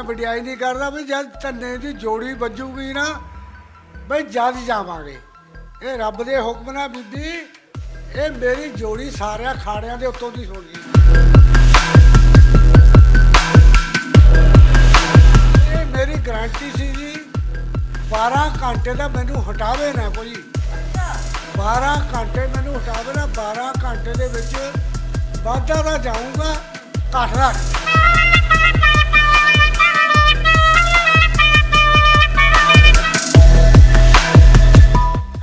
ਮੈਂ ਵਡਿਆਈ ਨਹੀਂ ਕਰਦਾ ਵੀ ਜਦ ਤੰਨੇ ਦੀ ਜੋੜੀ ਵੱਜੂਗੀ ਨਾ ਬਈ ਜਦ ਜਾਵਾਂਗੇ ਇਹ ਰੱਬ ਦੇ ਹੁਕਮ ਨਾਲ ਬੀਬੀ ਇਹ ਮੇਰੀ ਜੋੜੀ ਸਾਰਿਆਂ ਖਾੜਿਆਂ ਦੇ ਉੱਤੋਂ ਦੀ ਸੁਣ ਗਈ ਇਹ ਮੇਰੀ ਗਾਰੰਟੀ ਸੀ ਜੀ 12 ਘੰਟੇ ਦਾ ਮੈਨੂੰ ਹਟਾਵੇ ਨਾ ਕੋਈ 12 ਘੰਟੇ ਮੈਨੂੰ ਹਟਾਵੇ ਨਾ 12 ਘੰਟੇ ਦੇ ਵਿੱਚ ਵਾਧਾ ਦਾ ਜਾਊਂਗਾ ਰੱਖ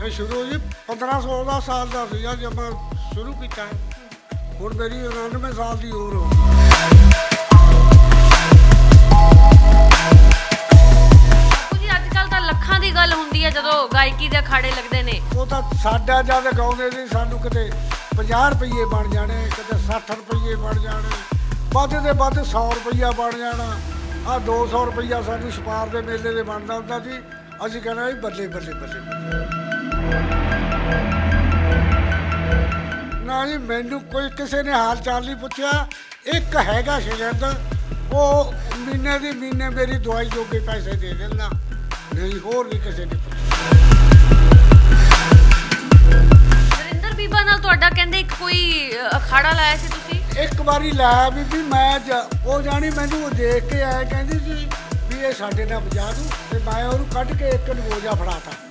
ਮੈਂ ਸ਼ੁਰੂ ਜੀ 15 16 ਸਾਲ ਦਾ ਸੀ ਜਦ ਮੈਂ ਸ਼ੁਰੂ ਕੀਤਾ ਹੁਣ ਮੇਰੀ 99 ਸਾਲ ਦੀ ਹੋਰ ਹੋ ਜੀ ਅੱਜ ਕੱਲ ਤਾਂ ਲੱਖਾਂ ਦੀ ਗੱਲ ਹੁੰਦੀ ਹੈ ਜਦੋਂ ਗਾਇਕੀ ਦੇ ਅਖਾੜੇ ਲੱਗਦੇ ਨੇ ਉਹ ਤਾਂ ਸਾਡਾ ਜਦ ਗਾਉਂਦੇ ਸੀ ਸਾਨੂੰ ਕਿਤੇ 50 ਰੁਪਏ ਬਣ ਜਾਣੇ ਕਿਤੇ 60 ਰੁਪਏ ਬਣ ਜਾਣੇ ਵੱਧ ਤੇ ਵੱਧ 100 ਰੁਪਏ ਬਣ ਜਾਣਾ ਆ 200 ਰੁਪਏ ਸਾਨੂੰ ਸਪਾਰ ਦੇ ਮੇਲੇ ਦੇ ਬਣਦਾ ਹੁੰਦਾ ਜੀ ਅਸੀਂ ਕਹਿੰਦੇ ਬੱਲੇ ਬੱਲੇ ਬੱਲੇ ਨਾ ਜੀ ਮੈਨੂੰ ਕੋਈ ਕਿਸੇ ਨੇ ਹਾਲ ਚਾਲ ਨਹੀਂ ਪੁੱਛਿਆ ਇੱਕ ਹੈਗਾ ਸ਼ਗਰਦ ਉਹ ਮਹੀਨੇ ਦੀ ਮਹੀਨੇ ਮੇਰੀ ਦਵਾਈ ਜੋਗੇ ਪੈਸੇ ਦੇ ਦਿੰਦਾ ਨਹੀਂ ਹੋਰ ਨਹੀਂ ਕਿਸੇ ਨੇ ਨਰਿੰਦਰ ਬੀਬਾ ਨਾਲ ਤੁਹਾਡਾ ਕਹਿੰਦੇ ਇੱਕ ਕੋਈ ਅਖਾੜਾ ਲਾਇਆ ਸੀ ਤੁਸੀਂ ਇੱਕ ਵਾਰੀ ਲਾਇਆ ਬੀਬੀ ਮੈਂ ਉਹ ਜਾਣੀ ਮੈਨੂੰ ਉਹ ਦੇਖ ਕੇ ਆਇਆ ਕਹਿੰਦੀ ਸੀ ਵੀ ਇਹ ਸਾਡੇ ਨਾਲ ਬਜਾ ਦੂ ਤੇ ਮੈਂ ਉਹਨੂੰ ਕੱਢ ਕੇ ਇੱਕ ਨਗੋਜਾ ਫੜਾਤਾ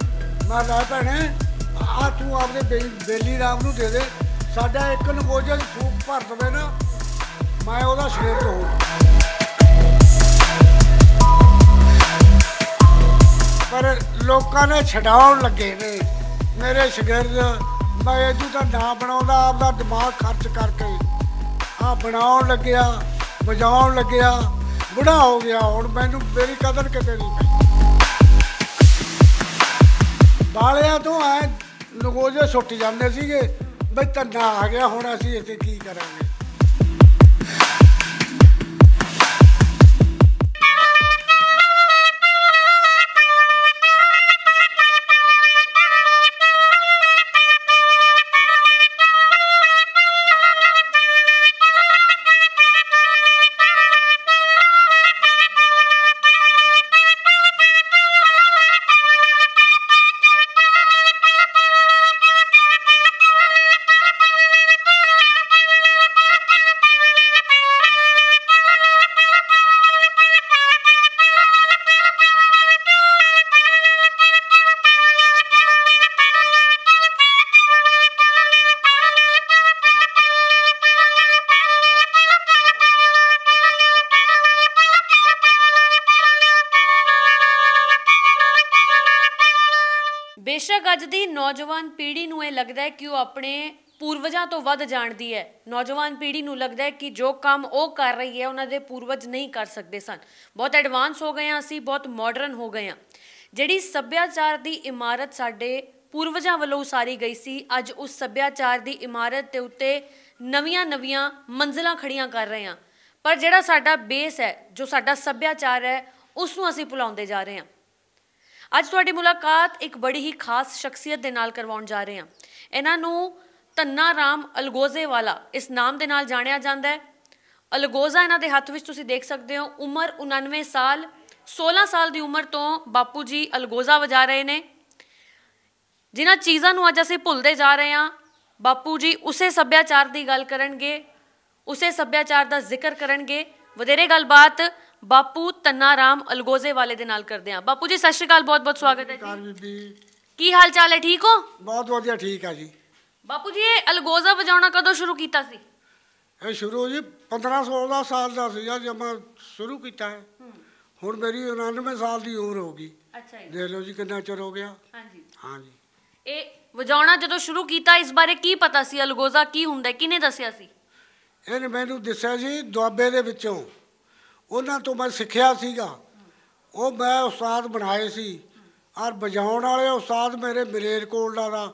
ਮੈਂ ਲੈ ਭੈਣੇ ਆ ਤੂੰ ਆਪਣੇ ਬੇਲੀ ਰਾਮ ਨੂੰ ਦੇ ਦੇ ਸਾਡਾ ਇੱਕ ਨਵੋਜਨ ਸੂਪ ਭਰ ਦਵੇ ਨਾ ਮੈਂ ਉਹਦਾ ਸ਼ੇਰ ਤੋਂ ਪਰ ਲੋਕਾਂ ਨੇ ਛਡਾਉਣ ਲੱਗੇ ਨੇ ਮੇਰੇ ਸ਼ਗਿਰਦ ਮੈਂ ਇਹਦੂ ਤਾਂ ਨਾ ਬਣਾਉਂਦਾ ਆਪਦਾ ਦਿਮਾਗ ਖਰਚ ਕਰਕੇ ਆ ਬਣਾਉਣ ਲੱਗਿਆ ਵਜਾਉਣ ਲੱਗਿਆ ਬੁਢਾ ਹੋ ਗਿਆ ਹੁਣ ਮੈਨੂੰ ਮੇਰੀ ਕਦਰ ਕਿਤੇ ਨਹੀਂ ਪਈ ਬਾਲਿਆਂ ਤੋਂ ਐ ਲਗੋਜੇ ਛੁੱਟ ਜਾਂਦੇ ਸੀਗੇ ਬਈ ਤੰਨਾ ਆ ਗਿਆ ਹੁਣ ਅਸੀਂ ਇੱਥੇ ਕੀ ਕਰਾਂਗੇ ਬੇਸ਼ੱਕ ਅੱਜ ਦੀ ਨੌਜਵਾਨ ਪੀੜ੍ਹੀ ਨੂੰ ਇਹ ਲੱਗਦਾ ਹੈ ਕਿ ਉਹ ਆਪਣੇ ਪੂਰਵਜਾਂ ਤੋਂ ਵੱਧ ਜਾਣਦੀ ਹੈ ਨੌਜਵਾਨ ਪੀੜ੍ਹੀ ਨੂੰ ਲੱਗਦਾ ਹੈ ਕਿ ਜੋ ਕੰਮ ਉਹ ਕਰ ਰਹੀ ਹੈ ਉਹਨਾਂ ਦੇ ਪੂਰਵਜ ਨਹੀਂ ਕਰ ਸਕਦੇ ਸਨ ਬਹੁਤ ਐਡਵਾਂਸ ਹੋ ਗਏ ਆ ਅਸੀਂ ਬਹੁਤ ਮਾਡਰਨ ਹੋ ਗਏ ਆ ਜਿਹੜੀ ਸੱਭਿਆਚਾਰ ਦੀ ਇਮਾਰਤ ਸਾਡੇ ਪੂਰਵਜਾਂ ਵੱਲੋਂ ਉਸਾਰੀ ਗਈ ਸੀ ਅੱਜ ਉਸ ਸੱਭਿਆਚਾਰ ਦੀ ਇਮਾਰਤ ਦੇ ਉੱਤੇ ਨਵੀਆਂ-ਨਵੀਆਂ ਮੰਜ਼ਲਾਂ ਖੜੀਆਂ ਕਰ ਰਹੇ ਹਾਂ ਪਰ ਜਿਹੜਾ ਸਾਡਾ ਬੇਸ ਹੈ ਜੋ ਸਾਡਾ ਸੱਭਿਆਚਾਰ ਹੈ ਉਸ ਨੂੰ ਅਸੀਂ ਭੁਲਾਉਂਦੇ ਜਾ ਰਹੇ ਹਾਂ ਅੱਜ ਤੁਹਾਡੀ ਮੁਲਾਕਾਤ ਇੱਕ ਬੜੀ ਹੀ ਖਾਸ ਸ਼ਖਸੀਅਤ ਦੇ ਨਾਲ ਕਰਵਾਉਣ ਜਾ ਰਹੇ ਹਾਂ ਇਹਨਾਂ ਨੂੰ ਤੰਨਾ ਰਾਮ ਅਲਗੋਜ਼ੇ ਵਾਲਾ ਇਸ ਨਾਮ ਦੇ ਨਾਲ ਜਾਣਿਆ ਜਾਂਦਾ ਹੈ ਅਲਗੋਜ਼ਾ ਇਹਨਾਂ ਦੇ ਹੱਥ ਵਿੱਚ ਤੁਸੀਂ ਦੇਖ ਸਕਦੇ ਹੋ ਉਮਰ 99 ਸਾਲ 16 ਸਾਲ ਦੀ ਉਮਰ ਤੋਂ ਬਾਪੂ ਜੀ ਅਲਗੋਜ਼ਾ ਵਜਾ ਰਹੇ ਨੇ ਜਿਨ੍ਹਾਂ ਚੀਜ਼ਾਂ ਨੂੰ ਅੱਜ ਅਸੀਂ ਭੁੱਲਦੇ ਜਾ ਰਹੇ ਹਾਂ ਬਾਪੂ ਜੀ ਉਸੇ ਸੱਭਿਆਚਾਰ ਦੀ ਗੱਲ ਕਰਨਗੇ ਉਸੇ ਸੱਭਿਆਚਾਰ ਦਾ ਜ਼ਿਕਰ ਕਰਨਗੇ ਵਧੇਰੇ ਗੱਲਬਾਤ ਬਾਪੂ ਤੰਨਾ ਰਾਮ ਅਲਗੋਜ਼ੇ ਵਾਲੇ ਦੇ ਨਾਲ ਕਰਦੇ ਆ ਬਾਪੂ ਜੀ ਸਤਿ ਸ਼੍ਰੀ ਅਕਾਲ ਬਹੁਤ ਬਹੁਤ ਸਵਾਗਤ ਹੈ ਜੀ ਕੀ ਹਾਲ ਚਾਲ ਹੈ ਠੀਕ ਹੋ ਬਹੁਤ ਵਧੀਆ ਠੀਕ ਆ ਜੀ ਬਾਪੂ ਜੀ ਇਹ ਅਲਗੋਜ਼ਾ ਵਜਾਉਣਾ ਕਦੋਂ ਸ਼ੁਰੂ ਕੀਤਾ ਸੀ ਇਹ ਸ਼ੁਰੂ ਜੀ 15 16 ਸਾਲ ਦਾ ਸੀ ਜਦ ਮੈਂ ਸ਼ੁਰੂ ਕੀਤਾ ਹੈ ਹੁਣ ਮੇਰੀ 99 ਸਾਲ ਦੀ ਉਮਰ ਹੋ ਗਈ ਅੱਛਾ ਜੀ ਦੇਖ ਲਓ ਜੀ ਕਿੰਨਾ ਚਿਰ ਹੋ ਗਿਆ ਹਾਂਜੀ ਹਾਂਜੀ ਇਹ ਵਜਾਉਣਾ ਜਦੋਂ ਸ਼ੁਰੂ ਕੀਤਾ ਇਸ ਬਾਰੇ ਕੀ ਪਤਾ ਸੀ ਅਲਗੋਜ਼ਾ ਕੀ ਹੁੰਦਾ ਕਿਹਨੇ ਦੱਸਿਆ ਸੀ ਇਹਨੇ ਮੈਨੂੰ ਦੱਸਿਆ ਜੀ ਦੁਆਬੇ ਦੇ ਵਿੱਚੋਂ ਉਹਨਾਂ ਤੋਂ ਮੈਂ ਸਿੱਖਿਆ ਸੀਗਾ ਉਹ ਮੈਂ ਉਸਤਾਦ ਬਣਾਏ ਸੀ ਔਰ ਵਜਾਉਣ ਵਾਲੇ ਉਸਤਾਦ ਮੇਰੇ ਕੋਲ ਦਾ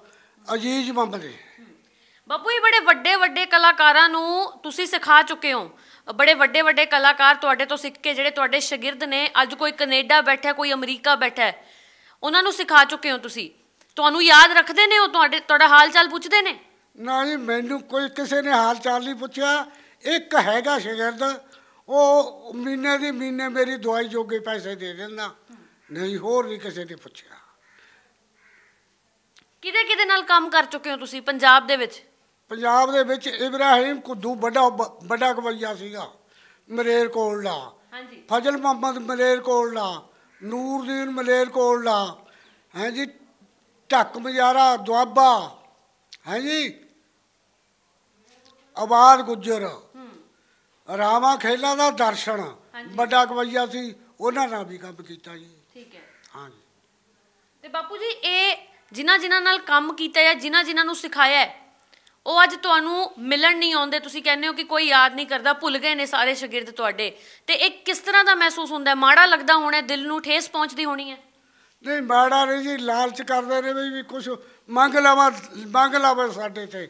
ਅਜੀਜ਼ ਮੁਹੰਮਦ ਬਾਪੂ ਇਹ ਬੜੇ ਵੱਡੇ ਵੱਡੇ ਕਲਾਕਾਰਾਂ ਨੂੰ ਤੁਸੀਂ ਸਿਖਾ ਚੁੱਕੇ ਹੋ ਬੜੇ ਵੱਡੇ ਵੱਡੇ ਕਲਾਕਾਰ ਤੁਹਾਡੇ ਤੋਂ ਸਿੱਖ ਕੇ ਜਿਹੜੇ ਤੁਹਾਡੇ ਸ਼ਾਗਿਰਦ ਨੇ ਅੱਜ ਕੋਈ ਕੈਨੇਡਾ ਬੈਠਾ ਕੋਈ ਅਮਰੀਕਾ ਬੈਠਾ ਉਹਨਾਂ ਨੂੰ ਸਿਖਾ ਚੁੱਕੇ ਹੋ ਤੁਸੀਂ ਤੁਹਾਨੂੰ ਯਾਦ ਰੱਖਦੇ ਨੇ ਉਹ ਤੁਹਾਡੇ ਤੁਹਾਡਾ ਹਾਲ ਚਾਲ ਪੁੱਛਦੇ ਨੇ ਨਹੀਂ ਮੈਨੂੰ ਕੋਈ ਕਿਸੇ ਨੇ ਹਾਲ ਚਾਲ ਨਹੀਂ ਪੁੱਛਿਆ ਇੱਕ ਹੈਗਾ ਸ਼ਾਗਿਰਦ ਉਹ ਮਹੀਨੇ ਦੀ ਮਹੀਨੇ ਮੇਰੀ ਦਵਾਈ ਜੋਗੇ ਪੈਸੇ ਦੇ ਦਿੰਦਾ ਨਹੀਂ ਹੋਰ ਨਹੀਂ ਕਿਸੇ ਨੇ ਪੁੱਛਿਆ ਕਿਤੇ ਕਿਤੇ ਨਾਲ ਕੰਮ ਕਰ ਚੁੱਕੇ ਹੋ ਤੁਸੀਂ ਪੰਜਾਬ ਦੇ ਵਿੱਚ ਪੰਜਾਬ ਦੇ ਵਿੱਚ ਇਬਰਾਹਿਮ ਕੁੱਦੂ ਵੱਡਾ ਵੱਡਾ ਕਵਈਆ ਸੀਗਾ ਮਲੇਰ ਕੋਲ ਦਾ ਹਾਂਜੀ ਫਜ਼ਲ ਮੁਹੰਮਦ ਮਲੇਰ ਕੋਲ ਦਾ ਨੂਰਦੀਨ ਮਲੇਰ ਕੋਲ ਦਾ ਹਾਂਜੀ ਢੱਕ ਮਜਾਰਾ ਦੁਆਬਾ ਹਾਂਜੀ ਆਵਾਜ਼ ਗੁੱਜਰ ਰਾਵਾ ਖੇਲਾ ਦਾ ਦਰਸ਼ਨ ਵੱਡਾ ਕਵਈਆ ਸੀ ਉਹਨਾਂ ਨਾਲ ਵੀ ਕੰਮ ਕੀਤਾ ਜੀ ਠੀਕ ਹੈ ਹਾਂਜੀ ਤੇ ਬਾਪੂ ਜੀ ਇਹ ਜਿਨ੍ਹਾਂ ਜਿਨ੍ਹਾਂ ਨਾਲ ਕੰਮ ਕੀਤਾ ਜਾਂ ਜਿਨ੍ਹਾਂ ਜਿਨ੍ਹਾਂ ਨੂੰ ਸਿਖਾਇਆ ਉਹ ਅੱਜ ਤੁਹਾਨੂੰ ਮਿਲਣ ਨਹੀਂ ਆਉਂਦੇ ਤੁਸੀਂ ਕਹਿੰਦੇ ਹੋ ਕਿ ਕੋਈ ਯਾਦ ਨਹੀਂ ਕਰਦਾ ਭੁੱਲ ਗਏ ਨੇ ਸਾਰੇ ਸ਼ਾਗਿਰਦ ਤੁਹਾਡੇ ਤੇ ਇਹ ਕਿਸ ਤਰ੍ਹਾਂ ਦਾ ਮਹਿਸੂਸ ਹੁੰਦਾ ਮਾੜਾ ਲੱਗਦਾ ਹੋਣਾ ਦਿਲ ਨੂੰ ਠੇਸ ਪਹੁੰਚਦੀ ਹੋਣੀ ਹੈ ਨਹੀਂ ਮਾੜਾ ਨਹੀਂ ਜੀ ਲਾਲਚ ਕਰਦੇ ਨੇ ਬਈ ਵੀ ਕੁਝ ਮੰਗ ਲਾਵਾ ਮੰਗ ਲਾਵਾ ਸਾਡੇ ਤੇ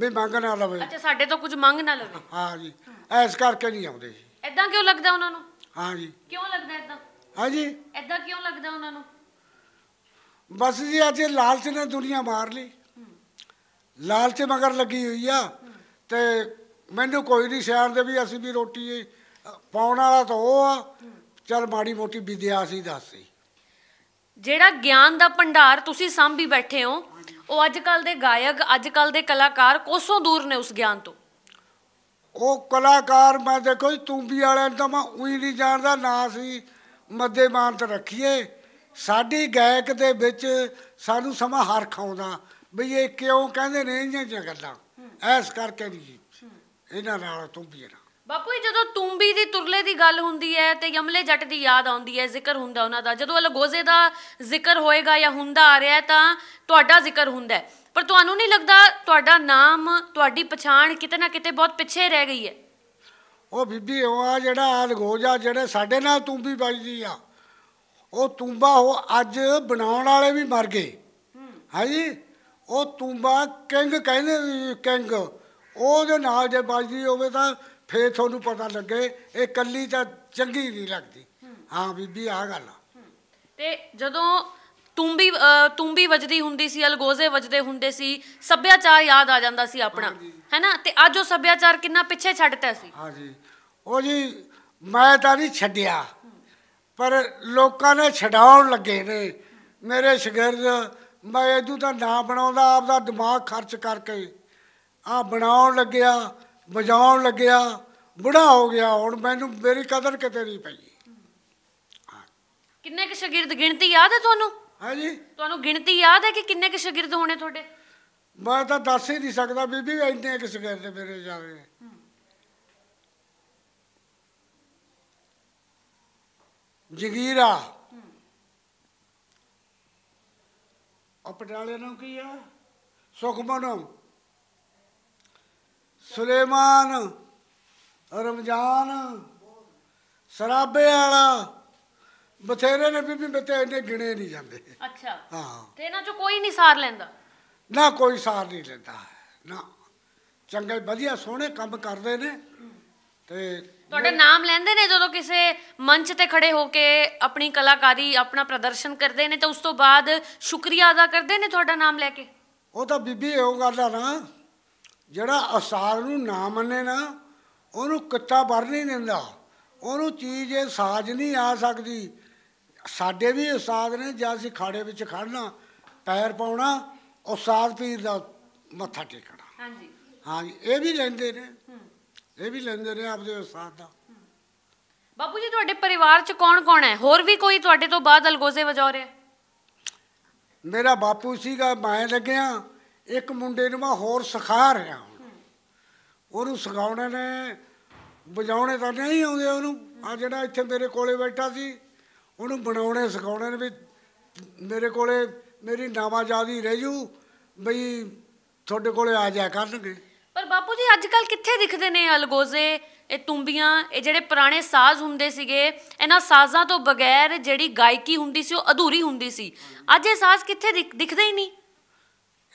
ਵੀ ਮੰਗ ਨਾ ਲਵੇ ਅੱਛਾ ਸਾਡੇ ਤੋਂ ਕੁਝ ਮੰਗ ਨਾ ਲਵੇ ਹਾਂ ਜੀ ਐਸ ਕਰਕੇ ਨਹੀਂ ਆਉਂਦੇ ਜੀ ਐਦਾਂ ਕਿਉਂ ਲੱਗਦਾ ਉਹਨਾਂ ਨੂੰ ਹਾਂ ਜੀ ਕਿਉਂ ਲੱਗਦਾ ਐਦਾਂ ਹਾਂ ਜੀ ਐਦਾਂ ਕਿਉਂ ਲੱਗਦਾ ਉਹਨਾਂ ਨੂੰ ਬਸ ਜੀ ਅੱਜ ਇਹ ਲਾਲਚ ਨੇ ਦੁਨੀਆ ਮਾਰ ਲਈ ਲਾਲਚ ਮਗਰ ਲੱਗੀ ਹੋਈ ਆ ਤੇ ਮੈਨੂੰ ਕੋਈ ਨਹੀਂ ਸ਼ਹਿਰ ਦੇ ਵੀ ਅਸੀਂ ਵੀ ਰੋਟੀ ਪਾਉਣ ਵਾਲਾ ਤਾਂ ਉਹ ਆ ਚਲ ਮਾੜੀ ਮੋਟੀ ਵਿਦਿਆ ਸੀ ਦੱਸੀ ਜਿਹੜਾ ਗਿਆਨ ਦਾ ਭੰਡਾਰ ਤੁਸੀਂ ਸਾਂਭੀ ਬੈਠੇ ਹੋ ਉਹ ਅੱਜ ਕੱਲ ਦੇ ਗਾਇਕ ਅੱਜ ਕੱਲ ਦੇ ਕਲਾਕਾਰ ਕੋਸੋਂ ਦੂਰ ਨੇ ਉਸ ਗਿਆਨ ਤੋਂ ਉਹ ਕਲਾਕਾਰ ਮੈਂ ਦੇਖੋ ਜੀ ਤੂੰਬੀ ਵਾਲਿਆਂ ਤਾਂ ਮੈਂ ਉਹੀ ਨਹੀਂ ਜਾਣਦਾ ਨਾ ਸੀ ਮੱਦੇ ਮਾਨਤ ਰੱਖੀਏ ਸਾਡੀ ਗਾਇਕ ਦੇ ਵਿੱਚ ਸਾਨੂੰ ਸਮਾਂ ਹਰ ਖਾਉਂਦਾ ਬਈ ਇਹ ਕਿਉਂ ਕਹਿੰਦੇ ਨੇ ਇੰਨੀਆਂ ਗੱਲਾਂ ਐਸ ਕਰਕੇ ਨਹੀਂ ਜੀ ਇਹਨਾਂ ਨਾਲ ਤੂੰਬੀ ਨਾਲ ਬਾਪੂ ਜੀ ਜਦੋਂ ਤੂੰਬੀ ਦੀ ਤੁਰਲੇ ਦੀ ਗੱਲ ਹੁੰਦੀ ਹੈ ਤੇ ਯਮਲੇ ਜੱਟ ਦੀ ਯਾਦ ਆਉਂਦੀ ਹੈ ਜ਼ਿਕਰ ਹੁੰਦਾ ਉਹਨਾਂ ਦਾ ਜਦੋਂ ਅਲਗੋਜ਼ੇ ਦਾ ਜ਼ਿਕਰ ਹੋਏਗਾ ਜਾਂ ਹੁੰਦਾ ਆ ਰਿਹਾ ਤਾਂ ਤੁਹਾਡਾ ਜ਼ਿਕਰ ਹੁੰਦਾ ਹੈ ਪਰ ਤੁਹਾਨੂੰ ਨਹੀਂ ਲੱਗਦਾ ਤੁਹਾਡਾ ਨਾਮ ਤੁਹਾਡੀ ਪਛਾਣ ਕਿਤੇ ਨਾ ਕਿਤੇ ਬਹੁਤ ਪਿੱਛੇ ਰਹਿ ਗਈ ਹੈ ਉਹ ਬੀਬੀ ਉਹ ਆ ਜਿਹੜਾ ਅਲਗੋਜ਼ਾ ਜਿਹੜੇ ਸਾਡੇ ਨਾਲ ਤੂੰਬੀ ਵੱਜਦੀ ਆ ਉਹ ਤੂੰਬਾ ਉਹ ਅੱਜ ਬਣਾਉਣ ਵਾਲੇ ਵੀ ਮਰ ਗਏ ਹਾਂਜੀ ਉਹ ਤੂੰਬਾ ਕਿੰਗ ਕਹਿੰਦੇ ਕਿੰਗ ਉਹਦੇ ਨਾਲ ਜੇ ਵੱਜਦੀ ਹੋਵੇ ਤਾਂ ਫੇਰ ਤੁਹਾਨੂੰ ਪਤਾ ਲੱਗੇ ਇਹ ਕੱਲੀ ਤਾਂ ਚੰਗੀ ਨਹੀਂ ਲੱਗਦੀ ਹਾਂ ਬੀਬੀ ਆ ਗੱਲ ਤੇ ਜਦੋਂ ਤੁੰਬੀ ਤੁੰਬੀ ਵੱਜਦੀ ਹੁੰਦੀ ਸੀ ਅਲਗੋਜ਼ੇ ਵੱਜਦੇ ਹੁੰਦੇ ਸੀ ਸੱਭਿਆਚਾਰ ਯਾਦ ਆ ਜਾਂਦਾ ਸੀ ਆਪਣਾ ਹੈਨਾ ਤੇ ਅੱਜ ਉਹ ਸੱਭਿਆਚਾਰ ਕਿੰਨਾ ਪਿੱਛੇ ਛੱਡਤਾ ਸੀ ਹਾਂਜੀ ਉਹ ਜੀ ਮੈਂ ਤਾਂ ਨਹੀਂ ਛੱਡਿਆ ਪਰ ਲੋਕਾਂ ਨੇ ਛਡਾਉਣ ਲੱਗੇ ਨੇ ਮੇਰੇ ਸ਼ਗਿਰਦ ਮੈਂ ਇਹਦੂ ਤਾਂ ਨਾ ਬਣਾਉਂਦਾ ਆਪਦਾ ਦਿਮਾਗ ਖਰਚ ਕਰਕੇ ਆ ਬਣਾਉਣ ਲੱਗਿਆ ਵਜਾਉਣ ਲੱਗਿਆ ਬੁੜਾ ਹੋ ਗਿਆ ਹੁਣ ਮੈਨੂੰ ਮੇਰੀ ਕਦਰ ਕਿਤੇ ਨਹੀਂ ਪਈ ਕਿੰਨੇ ਕਿ ਸ਼ਾਗਿਰਦ ਗਿਣਤੀ ਯਾਦ ਹੈ ਤੁਹਾਨੂੰ ਹਾਂਜੀ ਤੁਹਾਨੂੰ ਗਿਣਤੀ ਯਾਦ ਹੈ ਕਿ ਕਿੰਨੇ ਕਿ ਸ਼ਾਗਿਰਦ ਹੋਣੇ ਤੁਹਾਡੇ ਮੈਂ ਤਾਂ ਦੱਸ ਹੀ ਨਹੀਂ ਸਕਦਾ ਬੀਬੀ ਇੰਨੇ ਕਿ ਸ਼ਾਗਿਰਦ ਮੇਰੇ ਜਾਵੇ ਜਗੀਰਾ ਆਪਣੇ ਪਟਿਆਲੇ ਨੂੰ ਕੀ ਆ ਸੁਖਮਨੋ ਸੁਲੇਮਾਨ ਰਮਜ਼ਾਨ ਸਰਾਬੇ ਵਾਲਾ ਬਥੇਰੇ ਨੇ ਬੀਬੀ ਬਤੇ ਨੇ ਗਿਣੇ ਨਹੀਂ ਜਾਂਦੇ ਅੱਛਾ ਹਾਂ ਤੇ ਇਹਨਾਂ ਚੋਂ ਕੋਈ ਨਹੀਂ ਸਾਰ ਲੈਂਦਾ ਨਾ ਕੋਈ ਸਾਰ ਨਹੀਂ ਲੈਂਦਾ ਨਾ ਚੰਗੇ ਵਧੀਆ ਸੋਹਣੇ ਕੰਮ ਕਰਦੇ ਨੇ ਤੇ ਤੁਹਾਡੇ ਨਾਮ ਲੈਂਦੇ ਨੇ ਜਦੋਂ ਕਿਸੇ ਮੰਚ ਤੇ ਖੜੇ ਹੋ ਕੇ ਆਪਣੀ ਕਲਾਕਾਰੀ ਆਪਣਾ ਪ੍ਰਦਰਸ਼ਨ ਕਰਦੇ ਨੇ ਤਾਂ ਉਸ ਤੋਂ ਬਾਅਦ ਸ਼ੁਕਰੀਆ ਅਦਾ ਕਰਦੇ ਨੇ ਤੁਹਾਡਾ ਨਾਮ ਲੈ ਕੇ ਉਹ ਤਾਂ ਬੀਬੀ ਇਹੋ ਨਾ ਜਿਹੜਾ ਅਸਾਰ ਨੂੰ ਨਾ ਮੰਨੇ ਨਾ ਉਹਨੂੰ ਕੱਚਾ ਬਰ ਨਹੀਂ ਦਿੰਦਾ ਉਹਨੂੰ ਚੀਜ਼ ਇਹ ਸਾਜ ਨਹੀਂ ਆ ਸਕਦੀ ਸਾਡੇ ਵੀ ਉਸਤਾਦ ਨੇ ਜਦ ਅਸੀਂ ਖਾੜੇ ਵਿੱਚ ਖੜਨਾ ਪੈਰ ਪਾਉਣਾ ਉਸਤਾਦ ਪੀਰ ਦਾ ਮੱਥਾ ਟੇਕਣਾ ਹਾਂਜੀ ਹਾਂਜੀ ਇਹ ਵੀ ਲੈਂਦੇ ਨੇ ਇਹ ਵੀ ਲੈਂਦੇ ਨੇ ਆਪਦੇ ਉਸਤਾਦ ਦਾ ਬਾਪੂ ਜੀ ਤੁਹਾਡੇ ਪਰਿਵਾਰ ਚ ਕੌਣ ਕੌਣ ਹੈ ਹੋਰ ਵੀ ਕੋਈ ਤੁਹਾਡੇ ਤੋਂ ਬਾਅਦ ਅਲਗੋਜ਼ੇ ਵਜਾ ਰਿਹਾ ਮੇਰਾ ਬਾਪੂ ਸੀਗਾ ਮੈਂ ਲੱਗਿਆ ਇੱਕ ਮੁੰਡੇ ਨੂੰ ਮੈਂ ਹੋਰ ਸਿਖਾ ਰਿਹਾ ਹੁਣ ਉਹਨੂੰ ਸਿਖਾਉਣੇ ਨੇ ਵਜਾਉਣੇ ਤਾਂ ਨਹੀਂ ਆਉਂਦੇ ਉਹਨੂੰ ਆ ਜਿਹੜਾ ਇੱਥੇ ਮੇਰੇ ਕੋਲੇ ਬੈਠਾ ਸੀ ਉਹਨੂੰ ਬਣਾਉਣੇ ਸਿਖਾਉਣੇ ਨੇ ਵੀ ਮੇਰੇ ਕੋਲੇ ਮੇਰੀ ਨਾਵਾ ਜਾਦੀ ਰਹਿ ਜੂ ਬਈ ਤੁਹਾਡੇ ਕੋਲੇ ਆ ਜਾ ਕਰਨਗੇ ਪਰ ਬਾਪੂ ਜੀ ਅੱਜ ਕੱਲ ਕਿੱਥੇ ਦਿਖਦੇ ਨੇ ਅਲਗੋਜ਼ੇ ਇਹ ਤੁੰਬੀਆਂ ਇਹ ਜਿਹੜੇ ਪੁਰਾਣੇ ਸਾਜ਼ ਹੁੰਦੇ ਸੀਗੇ ਇਹਨਾਂ ਸਾਜ਼ਾਂ ਤੋਂ ਬਗੈਰ ਜਿਹੜੀ ਗਾਇਕੀ ਹੁੰਦੀ ਸੀ ਉਹ ਅਧੂਰੀ ਹੁੰਦੀ ਸੀ ਅੱਜ ਇਹ ਸਾਜ਼ ਕਿੱਥੇ ਦਿਖਦੇ ਹੀ ਨਹੀਂ